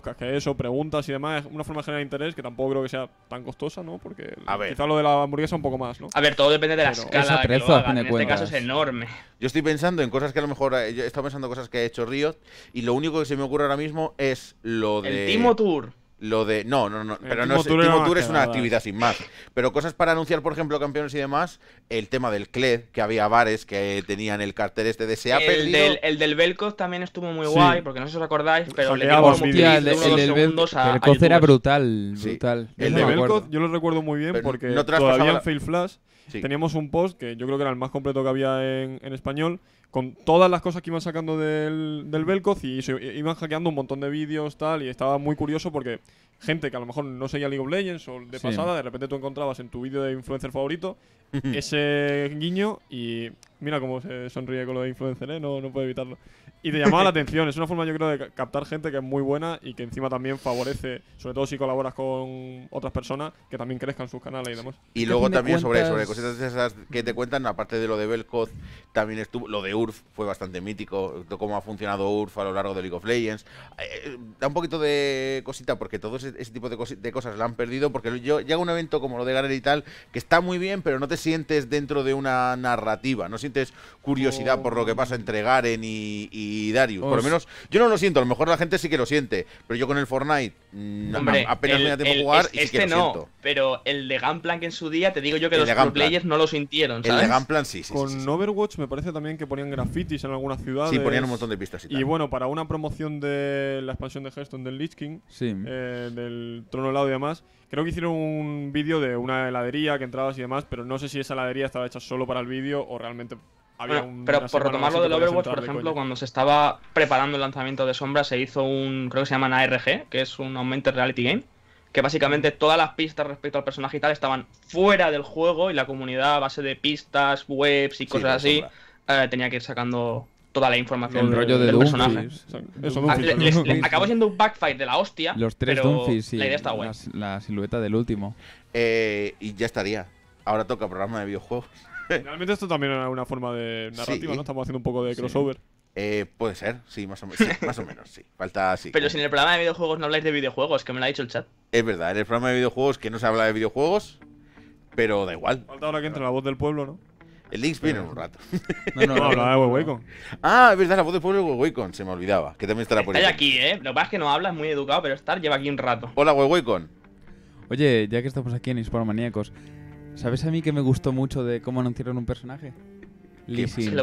que eso, preguntas y demás, una forma de generar interés que tampoco creo que sea tan costosa, ¿no? Porque quizá lo de la hamburguesa un poco más, ¿no? A ver, todo depende de la escala En este caso es ¿eh? enorme. Yo estoy pensando en cosas que a lo mejor, eh, he estado pensando en cosas que ha hecho Ríos y lo único que se me ocurre ahora mismo es lo de... Timo Tour lo de. No, no, no. Pero no es, es una actividad sin más. Pero cosas para anunciar, por ejemplo, campeones y demás. El tema del CLED, que había bares que tenían el cartel este de el Del, el también estuvo muy guay, porque no sé si os acordáis, pero le quedó el, era brutal. brutal. El de yo lo recuerdo muy bien porque no todavía en Fail Flash teníamos un post que yo creo que era el más completo que había en español con todas las cosas que iban sacando del, del Belcoz y iban hackeando un montón de vídeos, tal, y estaba muy curioso porque gente que a lo mejor no seguía League of Legends o de pasada, de repente tú encontrabas en tu vídeo de influencer favorito [LAUGHS] ese guiño y Mira cómo se sonríe con lo de influencer, ¿eh? No, no puede evitarlo. Y te llamaba la [LAUGHS] atención. Es una forma, yo creo, de captar gente que es muy buena y que encima también favorece, sobre todo si colaboras con otras personas, que también crezcan sus canales y demás. Y luego también sobre, sobre cositas esas que te cuentan, aparte de lo de Belcoz, también estuvo. Lo de URF fue bastante mítico, cómo ha funcionado URF a lo largo de League of Legends. Eh, eh, da un poquito de cosita, porque todo ese, tipo de, cosas la han perdido, porque yo llega un evento como lo de Garel y tal, que está muy bien, pero no te sientes dentro de una narrativa. No sientes curiosidad por lo que pasa oh. entre Garen y, Darius. Por lo menos, yo no lo siento, a lo mejor la gente sí que lo siente, pero yo con el Fortnite mm, apenas me da tiempo jugar y sí que este lo siento. Pero el de Gunplan en su día, te digo yo que los pro players no lo sintieron, El de Gunplan sí, Con Overwatch me parece también que ponían grafitis en algunas ciudades. Sí, ponían un montón de pistas y bueno, para una promoción de la expansión de Hearthstone del Lich King, eh, del Trono Lado y demás Creo que hicieron un vídeo de una heladería que entrabas y demás, pero no sé si esa heladería estaba hecha solo para el vídeo o realmente había un. Pero por retomar lo del Overwatch, por ejemplo, cuando se estaba preparando el lanzamiento de Sombra, se hizo un. Creo que se llama ARG, que es un Augmented Reality Game. Que básicamente todas las pistas respecto al personaje y tal estaban fuera del juego y la comunidad a base de pistas, webs y cosas así eh, tenía que ir sacando toda la información rollo de del personaje. Eso, siendo un backfight de la hostia. Los tres pero la idea está La, silueta del último. Eh, y ya estaría. Ahora toca programa de videojuegos. [LAUGHS] Realmente esto también era una forma de narrativa, ¿no? Estamos haciendo un poco de crossover. Eh, puede ser, sí, más o, menos. [LAUGHS] más o menos, sí. Falta así. Pero si en el programa de videojuegos no habláis de videojuegos, que me lo ha dicho el chat. Es verdad, en el programa de videojuegos que no se habla de videojuegos, pero da igual. Falta ahora que entra la voz del pueblo, ¿no? El Link viene en un rato. [LAUGHS] No, no, no, hablaba de Huehuecon. Ah, es verdad, la voz del pueblo de Huehuecon, se me olvidaba, que también estará por ahí. aquí, ¿eh? Lo que pasa es que no hablas muy educado, pero estar lleva aquí un rato. Hola, Huehuecon. Oye, ya que estamos aquí en Hispanomaníacos, ¿sabes a mí que me gustó mucho de cómo anunciaron un personaje?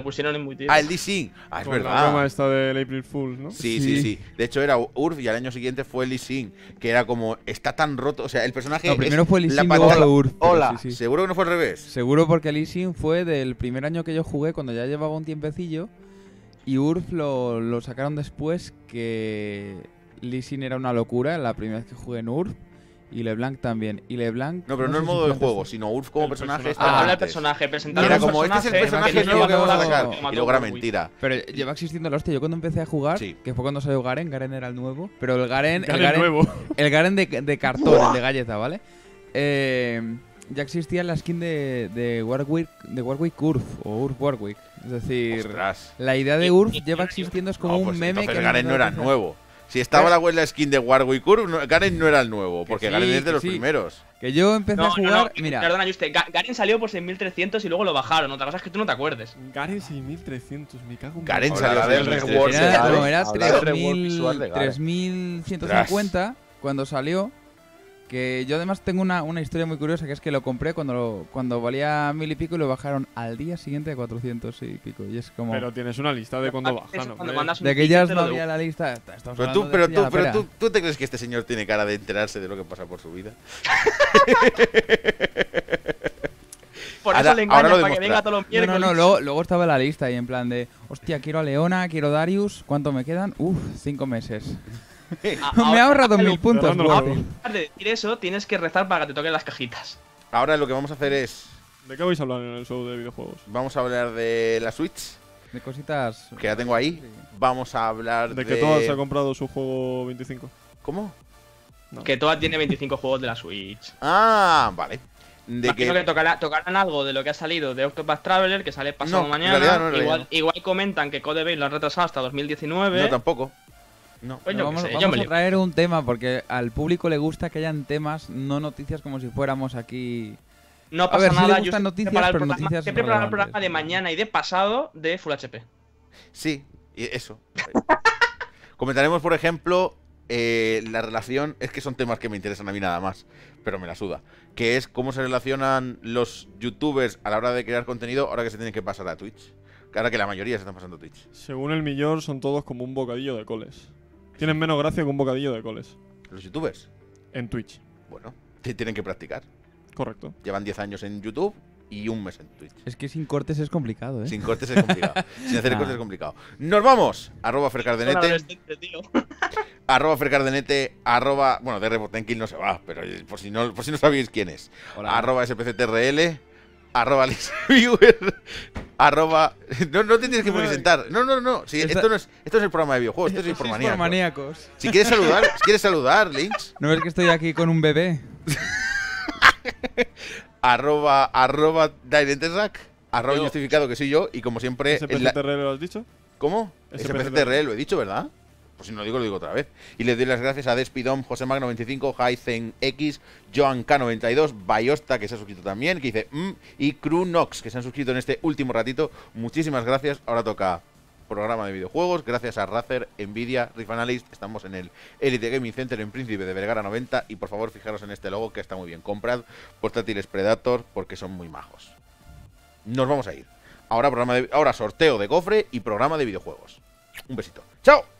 pusieron Ah, el Lee Sin. Ah, es verdad. La esta April ¿no? Sí, sí, sí, De hecho, era Urf y al año siguiente fue Lee Sin, que era como, está tan roto. O sea, el personaje. No, primero fue Lee Sin, luego Urf. Hola. Seguro que no fue al revés. Seguro porque Lee Sin fue del primer año que yo jugué, cuando ya llevaba un tiempecillo. Y Urf lo, sacaron después que Lee Sin era una locura la primera vez que jugué en Urf y LeBlanc también. Y LeBlanc. No, pero no, el modo de juego, sino Urf como personaje. personaje. Ah, habla el personaje, como este es el personaje nuevo que vamos a sacar. Y luego era mentira. Pero lleva existiendo la hostia. Yo cuando empecé a jugar, que fue cuando salió Garen, Garen era el nuevo. Pero el Garen. el Garen, nuevo. El Garen de, cartón, el de galleta, ¿vale? Eh, ya existía la skin de, Warwick de Warwick Urf o Urf Warwick. Es decir, la idea de Urf lleva existiendo es como un pues meme que. El Garen no era nuevo. Si estaba la la skin de Warwick no, Garen no era el nuevo, porque Garen es de los primeros. Que yo empecé a jugar. No, mira. Perdona, Garen salió por 6300 y luego lo bajaron. Otra cosa es que tú no te acuerdes. Garen 6300, me cago en Garen salió del reward. no, era 3150 cuando salió. Que yo además tengo una, historia muy curiosa, que es que lo compré cuando, cuando valía mil y pico y lo bajaron al día siguiente a cuatrocientos y pico. Y es como... Pero tienes una lista de ah, cuando bajan. de que ya no había la lista. pero tú, pero, tú, pero tú, tú, te crees que este señor tiene cara de enterarse de lo que pasa por su vida. [LAUGHS] por eso le engañan para que venga todos los miércoles. No, no, luego, luego, estaba la lista y en plan de, hostia, quiero a Leona, quiero a Darius, ¿cuánto me quedan? Uf, cinco meses. [LAUGHS] me ahorra mil puntos, Aparte de decir eso, tienes que rezar para que te toquen las cajitas. Ahora lo que vamos a hacer es. ¿De qué vais a hablar en el show de videojuegos? Vamos a hablar de la Switch. De cositas. Que ya tengo ahí. Vamos a hablar de. De que Toad se ha comprado su juego 25. ¿Cómo? Que Toad tiene 25 [LAUGHS] juegos de la Switch. Ah, vale. De que, tocará, tocarán algo de lo que ha salido de Octopath Traveler, que sale pasado mañana. igual, igual, comentan que Code Vein lo han retrasado hasta 2019. No, tampoco. No, vamos, a traer un tema porque al público le gusta que hayan temas, no noticias como si fuéramos aquí. No pasa nada. noticias, para programa, el programa de mañana y de pasado de Full HP. Sí, y eso. [LAUGHS] Comentaremos, por ejemplo, eh, la relación, es que son temas que me interesan a mí nada más, pero me la suda, que es cómo se relacionan los youtubers a la hora de crear contenido ahora que se tienen que pasar a Twitch. Ahora que la mayoría se están pasando a Twitch. Según el millón, son todos como un bocadillo de coles. Tienen menos gracia que un bocadillo de coles. ¿Los youtubers? En Twitch. Bueno, tienen que practicar. Correcto. Llevan 10 años en YouTube y un mes en Twitch. Es que sin cortes es complicado, ¿eh? Sin cortes es complicado. [LAUGHS] sin hacer ah. cortes es complicado. ¡Nos vamos! Arroba Fercardenete. [LAUGHS] arroba Fercardenete. Arroba. Bueno, de Reportenkill no se va, pero eh, por si no, por si no sabéis quién es. Hola. Arroba SPCTRL arroba [LAUGHS] viewer, arroba... No, no te tienes que presentar. No, no, no. Sí, esto, no es, esto es el programa de videojuegos, esto, es por maníacos si quieres saludar, si quieres saludar, Links. No ves que estoy aquí con un bebé. [LAUGHS] arroba, arroba Rack, arroba injustificado que soy yo, y como siempre... ¿SPCTRL la... lo has dicho? ¿Cómo? SPCTRL lo he dicho, ¿verdad? Pues si no lo digo, lo digo otra vez. Y les doy las gracias a Despidom, Josemag95, Hyzen X, Joan K92, Bayosta, que se ha suscrito también, que dice mm", y Nox, que se han suscrito en este último ratito. Muchísimas gracias. Ahora toca programa de videojuegos. Gracias a Razer, Nvidia, Rift Analyst. Estamos en el Elite Gaming Center en Príncipe de Vergara 90. Y por favor, fijaros en este logo que está muy bien. Comprad portátiles Predator porque son muy majos. Nos vamos a ir. Ahora, programa de, ahora sorteo de cofre y programa de videojuegos. Un besito. ¡Chao!